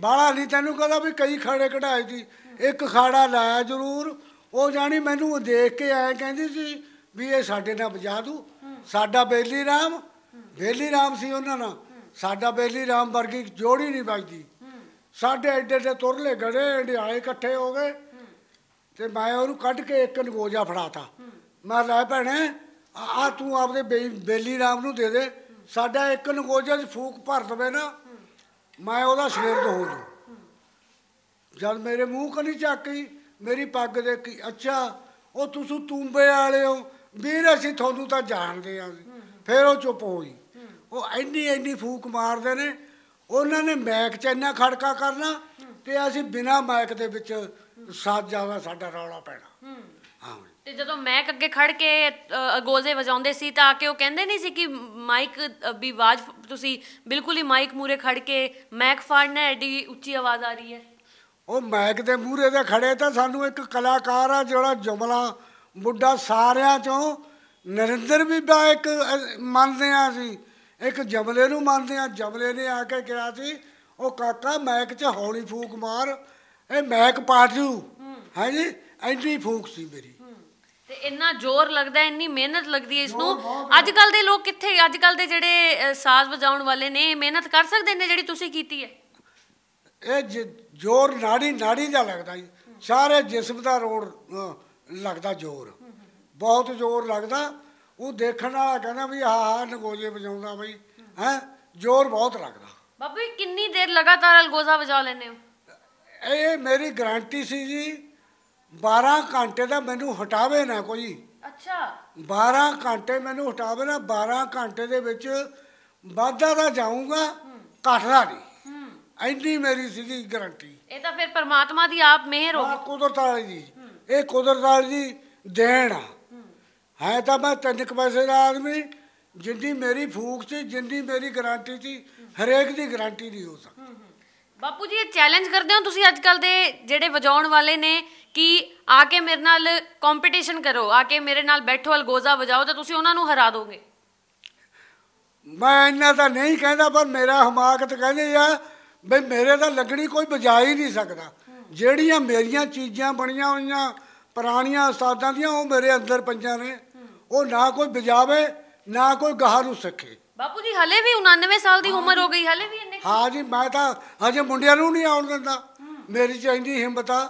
ਬਾਲਾ ਨਹੀਂ ਤੈਨੂੰ ਕਹਦਾ ਵੀ ਕਈ ਖਾੜੇ ਕਢਾਏ ਸੀ ਇੱਕ ਖਾੜਾ ਲਾਇਆ ਜ਼ਰੂਰ ਉਹ ਜਾਣੀ ਮੈਨੂੰ ਦੇਖ ਕੇ ਆਇਆ ਕਹਿੰਦੀ ਸੀ ਵੀ ਇਹ ਸਾਡੇ ਨਾਲ ਵਜਾ ਦੂ ਸਾਡਾ ਬੇਲੀ ਰਾਮ ਬੇਲੀ ਰਾਮ ਸੀ ਉਹਨਾਂ ਨਾਲ ਸਾਡਾ ਬੇਲੀ ਰਾਮ ਵਰਗੀ ਜੋੜੀ ਨਹੀਂ ਵੱਜਦੀ ਸਾਡੇ ਐਡੇ ਦੇ ਤੁਰਲੇ ਗੜੇ ਇੰਡਿਆਏ ਇਕੱਠੇ ਹੋ ਗਏ ਤੇ ਮੈਂ ਉਹਨੂੰ ਕੱਢ ਕੇ ਇੱਕ ਨਗੋਜਾ ਫੜਾਤਾ ਮੈਂ ਲੈ ਭੈਣੇ ਆ ਤੂੰ ਆਪਦੇ ਬੇਲੀ ਰਾਮ ਨੂੰ ਦੇ ਦੇ ਸਾਡਾ ਇੱਕ ਨਗੋਜਾ 'ਚ ਫੂਕ ਭਰ ਦਵੇ ਨਾ ਮੈਂ ਉਹਦਾ ਸ਼ੇਰ ਦੋ ਹੋ ਜੂ ਜਦ ਮੇਰੇ ਮੂੰਹ ਕਨੀ ਚੱਕੀ ਮੇਰੀ ਪੱਗ ਦੇ ਕੀ ਅੱਛਾ ਉਹ ਤੁਸੀਂ ਤੂੰਬੇ ਵਾਲੇ ਹੋ ਵੀਰ ਅਸੀਂ ਤੁਹਾਨੂੰ ਤਾਂ ਜਾਣਦੇ ਆਂ ਫਿਰ ਉਹ ਚੁੱਪ ਹੋਈ ਉਹ ਐਨੀ ਐਨੀ ਫੂਕ ਮਾਰਦੇ ਨੇ ਉਹਨਾਂ ਨੇ ਮੈਕ 'ਚ ਇੰਨਾ ਖੜਕਾ ਕਰਨਾ ਕਿ ਅਸੀਂ ਬਿਨਾ ਮੈਕ ਦੇ ਵਿੱਚ ਸਾਜ ਜਾਵਾ ਸਾਡਾ ਰੌਲਾ ਪੈਣਾ ਹਾਂ ਤੇ ਜਦੋਂ ਮੈਕ ਅੱਗੇ ਖੜ ਕੇ ਅਗੋਜ਼ੇ ਵਜਾਉਂਦੇ ਸੀ ਤਾਂ ਕਿ ਉਹ ਕਹਿੰਦੇ ਨਹੀਂ ਸੀ ਕਿ ਮਾਈਕ ਵੀ ਆਵਾਜ਼ ਤੁਸੀਂ ਬਿਲਕੁਲ ਹੀ ਮਾਈਕ ਮੂਰੇ ਖੜ ਕੇ ਮੈਕ ਫੜਨਾ ਐਡੀ ਉੱਚੀ ਆਵਾਜ਼ ਆ ਰਹੀ ਹੈ ਉਹ ਮੈਕ ਦੇ ਮੂਰੇ ਤੇ ਖੜੇ ਤਾਂ ਸਾਨੂੰ ਇੱਕ ਕਲਾਕਾਰ ਆ ਜਿਹੜਾ ਜੁਮਲਾ ਮੁੱਢਾ ਸਾਰਿਆਂ ਚੋਂ ਨਰਿੰਦਰ ਵੀ ਬਾ ਇੱਕ ਮੰਨਦੇ ਆ ਅਸੀਂ ਇੱਕ ਜਮਲੇ ਨੂੰ ਮੰਨਦੇ ਆ ਜਮਲੇ ਨੇ ਆ ਕੇ ਕਿਹਾ ਸੀ ਉਹ ਕਾਕਾ ਮੈਕ 'ਚ ਹੌਲੀ ਫੂਕ ਮਾਰ ਇਹ ਮੈਕ ਪਾਟੂ ਹਾਂਜੀ ਐਂਡੀ ਫੂਕ ਸੀ ਮੇਰੀ ਤੇ ਇੰਨਾ ਜ਼ੋਰ ਲੱਗਦਾ ਇੰਨੀ ਮਿਹਨਤ ਲੱਗਦੀ ਹੈ ਇਸ ਨੂੰ ਅੱਜ ਕੱਲ ਦੇ ਲੋਕ ਕਿੱਥੇ ਅੱਜ ਕੱਲ ਦੇ ਜਿਹੜੇ ਸਾਜ਼ ਵਜਾਉਣ ਵਾਲੇ ਨੇ ਮਿਹਨਤ ਕਰ ਸਕਦੇ ਨੇ ਜਿਹੜੀ ਤੁਸੀਂ ਕੀਤੀ ਹੈ ਇਹ ਜ਼ੋਰ ਨਾੜੀ ਨਾੜੀ ਦਾ ਲੱਗਦਾ ਜੀ ਸਾਰੇ ਜਿਸਮ ਦਾ ਰੋੜ ਲੱਗਦਾ ਜ਼ੋਰ ਬਹੁਤ ਜ਼ੋਰ ਲੱਗਦਾ ਉਹ ਦੇਖਣ ਵਾਲਾ ਕਹਿੰਦਾ ਵੀ ਆਹ ਨਗੋਜੇ ਵਜਾਉਂਦਾ ਬਈ ਹੈ ਜ਼ੋਰ ਬਹੁਤ ਲੱਗਦਾ ਬਾਬੂ ਜੀ ਕਿੰਨੀ ਦੇਰ ਲਗਾਤਾਰ ਅਲਗੋਜ਼ਾ ਵਜਾ ਲੈਨੇ ਹੋ ਇਹ ਮੇਰੀ ਗਾਰੰਟੀ ਸੀ ਜੀ 12 ਘੰਟੇ ਦਾ ਮੈਨੂੰ ਹਟਾਵੇ ਨਾ ਕੋਈ ਅੱਛਾ 12 ਘੰਟੇ ਮੈਨੂੰ ਹਟਾਵੇ ਨਾ 12 ਘੰਟੇ ਦੇ ਵਿੱਚ ਵਾਧਾ ਦਾ ਜਾਊਂਗਾ ਘਟਦਾ ਨਹੀਂ ਐਨੀ ਮੇਰੀ ਸੀਗੀ ਗਾਰੰਟੀ ਇਹ ਤਾਂ ਫਿਰ ਪਰਮਾਤਮਾ ਦੀ ਆਪ ਮਿਹਰ ਹੋ ਗਈ ਕੁਦਰਤ ਵਾਲੀ ਜੀ ਇਹ ਕੁਦਰਤ ਵਾਲੀ ਜੀ ਦੇਣ ਆ ਹੈ ਤਾਂ ਮੈਂ ਤਿੰਨ ਕੁ ਪੈਸੇ ਦਾ ਆਦਮੀ ਜਿੰਦੀ ਮੇਰੀ ਫੂਕ ਸੀ ਜਿੰਦੀ ਮੇਰੀ ਗਾਰੰਟੀ ਸੀ ਹਰੇਕ ਦੀ ਗਾਰੰਟੀ ਨਹੀਂ ਹੋ ਸਕਦੀ ਬਾਪੂ ਜੀ ਇਹ ਚੈਲੰਜ ਕਰਦੇ ਹੋ ਤੁਸੀਂ ਅੱਜ ਕੱਲ ਦੇ ਜਿਹੜੇ ਵਜਾਉਣ ਵਾਲੇ ਨੇ ਕਿ ਆ ਕੇ ਮੇਰੇ ਨਾਲ ਕੰਪੀਟੀਸ਼ਨ ਕਰੋ ਆ ਕੇ ਮੇਰੇ ਨਾਲ ਬੈਠੋ ਅਲਗੋਜ਼ਾ ਵਜਾਓ ਤਾਂ ਤੁਸੀਂ ਉਹਨਾਂ ਨੂੰ ਹਰਾ ਦੋਗੇ ਮੈਂ ਇੰਨਾ ਤਾਂ ਨਹੀਂ ਕਹਿੰਦਾ ਪਰ ਮੇਰਾ ਹਮਾਕਤ ਕਹਿੰਦੇ ਆ ਬਈ ਮੇਰੇ ਤਾਂ ਲੱਗਣੀ ਕੋਈ ਵਜਾ ਹੀ ਨਹੀਂ ਸਕਦਾ ਜਿਹੜੀਆਂ ਮੇਰੀਆਂ ਚੀਜ਼ਾਂ ਬਣੀਆਂ ਹੋਈਆਂ ਪੁਰਾਣੀਆਂ ਉਸਤਾਦਾਂ ਦੀਆਂ ਉਹ ਮੇਰੇ ਅੰਦਰ ਪੰਜਾਂ ਨੇ ਉਹ ਨਾ ਕੋਈ ਵਜਾਵੇ ਨਾ ਕੋਈ ਗਾਹ ਨੂੰ ਸਿੱਖੇ ਬਾਪੂ ਜੀ ਹਲੇ ਵੀ 99 ਸਾਲ ਦੀ ਉਮਰ ਹੋ ਗਈ ਹਲੇ ਵੀ ਇੰਨੇ ਹਾਂ ਜੀ ਮੈਂ ਤਾਂ ਹਜੇ ਮੁੰਡਿਆਂ ਨੂੰ ਨਹੀਂ ਆਉਣ ਦਿੰਦਾ ਮੇਰੀ ਚ ਇੰਨੀ ਹਿੰਮਤ ਆ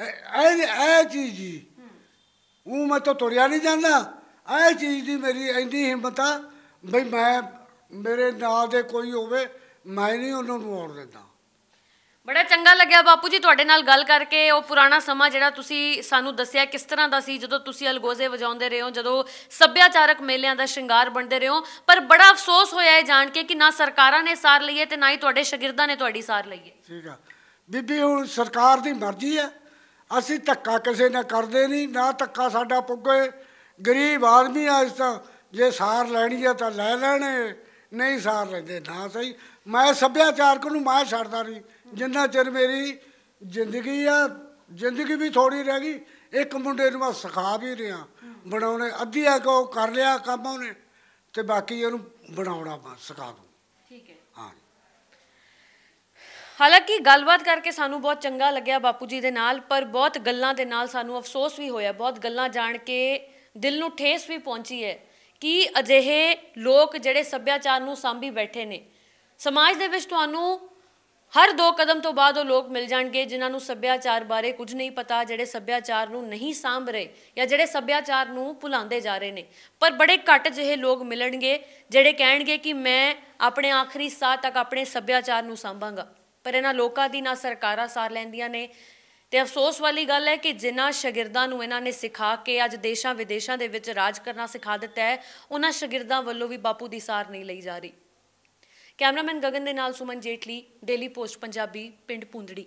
ਐ ਐ ਚੀਜ਼ ਜੀ ਉਹ ਮੈਂ ਤਾਂ ਤੁਰਿਆ ਨਹੀਂ ਜਾਂਦਾ ਐ ਚੀਜ਼ ਦੀ ਮੇਰੀ ਇੰਨੀ ਹਿੰਮਤ ਆ ਬਈ ਮੈਂ ਮੇਰੇ ਨਾਲ ਦੇ ਕੋਈ ਹੋਵੇ ਮੈਂ ਨਹੀਂ ਉਹਨੂੰ ਆਉਣ ਦਿੰਦਾ ਬੜਾ ਚੰਗਾ ਲੱਗਿਆ ਬਾਪੂ ਜੀ ਤੁਹਾਡੇ ਨਾਲ ਗੱਲ ਕਰਕੇ ਉਹ ਪੁਰਾਣਾ ਸਮਾਂ ਜਿਹੜਾ ਤੁਸੀਂ ਸਾਨੂੰ ਦੱਸਿਆ ਕਿਸ ਤਰ੍ਹਾਂ ਦਾ ਸੀ ਜਦੋਂ ਤੁਸੀਂ ਅਲਗੋਜ਼ੇ ਵਜਾਉਂਦੇ ਰਹੇ ਹੋ ਜਦੋਂ ਸੱਭਿਆਚਾਰਕ ਮੇਲਿਆਂ ਦਾ ਸ਼ਿੰਗਾਰ ਬਣਦੇ ਰਹੇ ਹੋ ਪਰ ਬੜਾ ਅਫਸੋਸ ਹੋਇਆ ਇਹ ਜਾਣ ਕੇ ਕਿ ਨਾ ਸਰਕਾਰਾਂ ਨੇ ਸਾਰ ਲਈ ਹੈ ਤੇ ਨਾ ਹੀ ਤੁਹਾਡੇ ਸ਼ਾਗਿਰਦਾਂ ਨੇ ਤੁਹਾਡੀ ਸਾਰ ਲਈ ਹੈ ਠੀਕ ਆ ਬੀਬੀ ਹੁਣ ਸਰਕਾਰ ਦੀ ਮਰਜ਼ੀ ਹੈ ਅਸੀਂ ਧੱਕਾ ਕਿਸੇ ਨਾਲ ਕਰਦੇ ਨਹੀਂ ਨਾ ਧੱਕਾ ਸਾਡਾ ਪੁੱਗੇ ਗਰੀਬ ਆਦਮੀ ਆ ਇਸ ਤਾਂ ਜੇ ਸਾਰ ਲੈਣੀ ਆ ਤਾਂ ਲੈ ਲੈਣੇ ਨਹੀਂ ਸਾਰ ਲੈਂਦੇ ਨਾ ਸਹੀ ਮੈਂ ਸੱਭਿਆਚਾਰਕ ਨੂੰ ਮੈਂ ਛੱਡਦਾ ਨਹੀਂ ਜਿੰਨਾ ਚਿਰ ਮੇਰੀ ਜ਼ਿੰਦਗੀ ਆ ਜ਼ਿੰਦਗੀ ਵੀ ਥੋੜੀ ਰਹਿ ਗਈ ਇੱਕ ਮੁੰਡੇ ਨੂੰ ਮੈਂ ਸਿਖਾ ਵੀ ਰਿਹਾ ਬਣਾਉਣੇ ਅੱਧੀ ਆ ਕੋ ਕਰ ਲਿਆ ਕੰਮ ਉਹਨੇ ਤੇ ਬਾਕੀ ਇਹਨੂੰ ਬਣਾਉਣਾ ਮੈਂ ਸਿਖਾ ਦੂੰ ਠੀਕ ਹੈ ਹਾਂ ਹਾਲਾਂਕਿ ਗੱਲਬਾਤ ਕਰਕੇ ਸਾਨੂੰ ਬਹੁਤ ਚੰਗਾ ਲੱਗਿਆ ਬਾਪੂ ਜੀ ਦੇ ਨਾਲ ਪਰ ਬਹੁਤ ਗੱਲਾਂ ਦੇ ਨਾਲ ਸਾਨੂੰ ਅਫਸੋਸ ਵੀ ਹੋਇਆ ਬਹੁਤ ਗੱਲਾਂ ਜਾਣ ਕੇ ਦਿਲ ਨੂੰ ਠੇਸ ਵੀ ਪਹੁੰਚੀ ਹੈ ਕਿ ਅਜਿਹੇ ਲੋਕ ਜਿਹੜੇ ਸੱਭਿਆਚਾਰ ਨੂੰ ਸਾਂਭੀ ਬੈਠੇ ਨੇ ਸਮਾਜ ਦੇ ਵਿੱਚ ਤੁਹਾਨੂੰ ਹਰ ਦੋ ਕਦਮ ਤੋਂ ਬਾਅਦ ਉਹ ਲੋਕ ਮਿਲ ਜਾਣਗੇ ਜਿਨ੍ਹਾਂ ਨੂੰ ਸੱਭਿਆਚਾਰ ਬਾਰੇ ਕੁਝ ਨਹੀਂ ਪਤਾ ਜਿਹੜੇ ਸੱਭਿਆਚਾਰ ਨੂੰ ਨਹੀਂ ਸਾਂਭ ਰਹੇ ਜਾਂ ਜਿਹੜੇ ਸੱਭਿਆਚਾਰ ਨੂੰ ਭੁਲਾਉਂਦੇ ਜਾ ਰਹੇ ਨੇ ਪਰ ਬੜੇ ਘੱਟ ਜਿਹੇ ਲੋਕ ਮਿਲਣਗੇ ਜਿਹੜੇ ਕਹਿਣਗੇ ਕਿ ਮੈਂ ਆਪਣੇ ਆਖਰੀ ਸਾਹ ਤੱਕ ਆਪਣੇ ਸੱਭਿਆਚਾਰ ਨੂੰ ਸਾਂਭਾਂਗਾ ਪਰ ਇਹਨਾਂ ਲੋਕਾਂ ਦੀ ਨਾ ਸਰਕਾਰਾਂ ਸਾਰ ਲੈਂਦੀਆਂ ਨੇ ਤੇ ਅਫਸੋਸ ਵਾਲੀ ਗੱਲ ਹੈ ਕਿ ਜਿਨ੍ਹਾਂ ਸ਼ਾਗਿਰਦਾਂ ਨੂੰ ਇਹਨਾਂ ਨੇ ਸਿਖਾ ਕੇ ਅੱਜ ਦੇਸ਼ਾਂ ਵਿਦੇਸ਼ਾਂ ਦੇ ਵਿੱਚ ਰਾਜ ਕਰਨਾ ਸਿਖਾ ਦਿੱਤਾ ਹੈ ਉਹਨਾਂ ਸ਼ਾਗਿਰਦਾਂ ਵੱਲੋਂ ਵੀ ਬਾਪੂ ਦੀ ਸਾਰ ਨਹੀਂ ਲਈ ਜਾ ਰਹੀ ਕੈਮਰਾਮੈਨ ਗਗਨ ਦੇ ਨਾਲ ਸੁਮਨ ਜੇਟਲੀ ਡੇਲੀ ਪੋਸਟ ਪੰਜਾਬੀ ਪਿੰਡ ਪੁੰਦੜੀ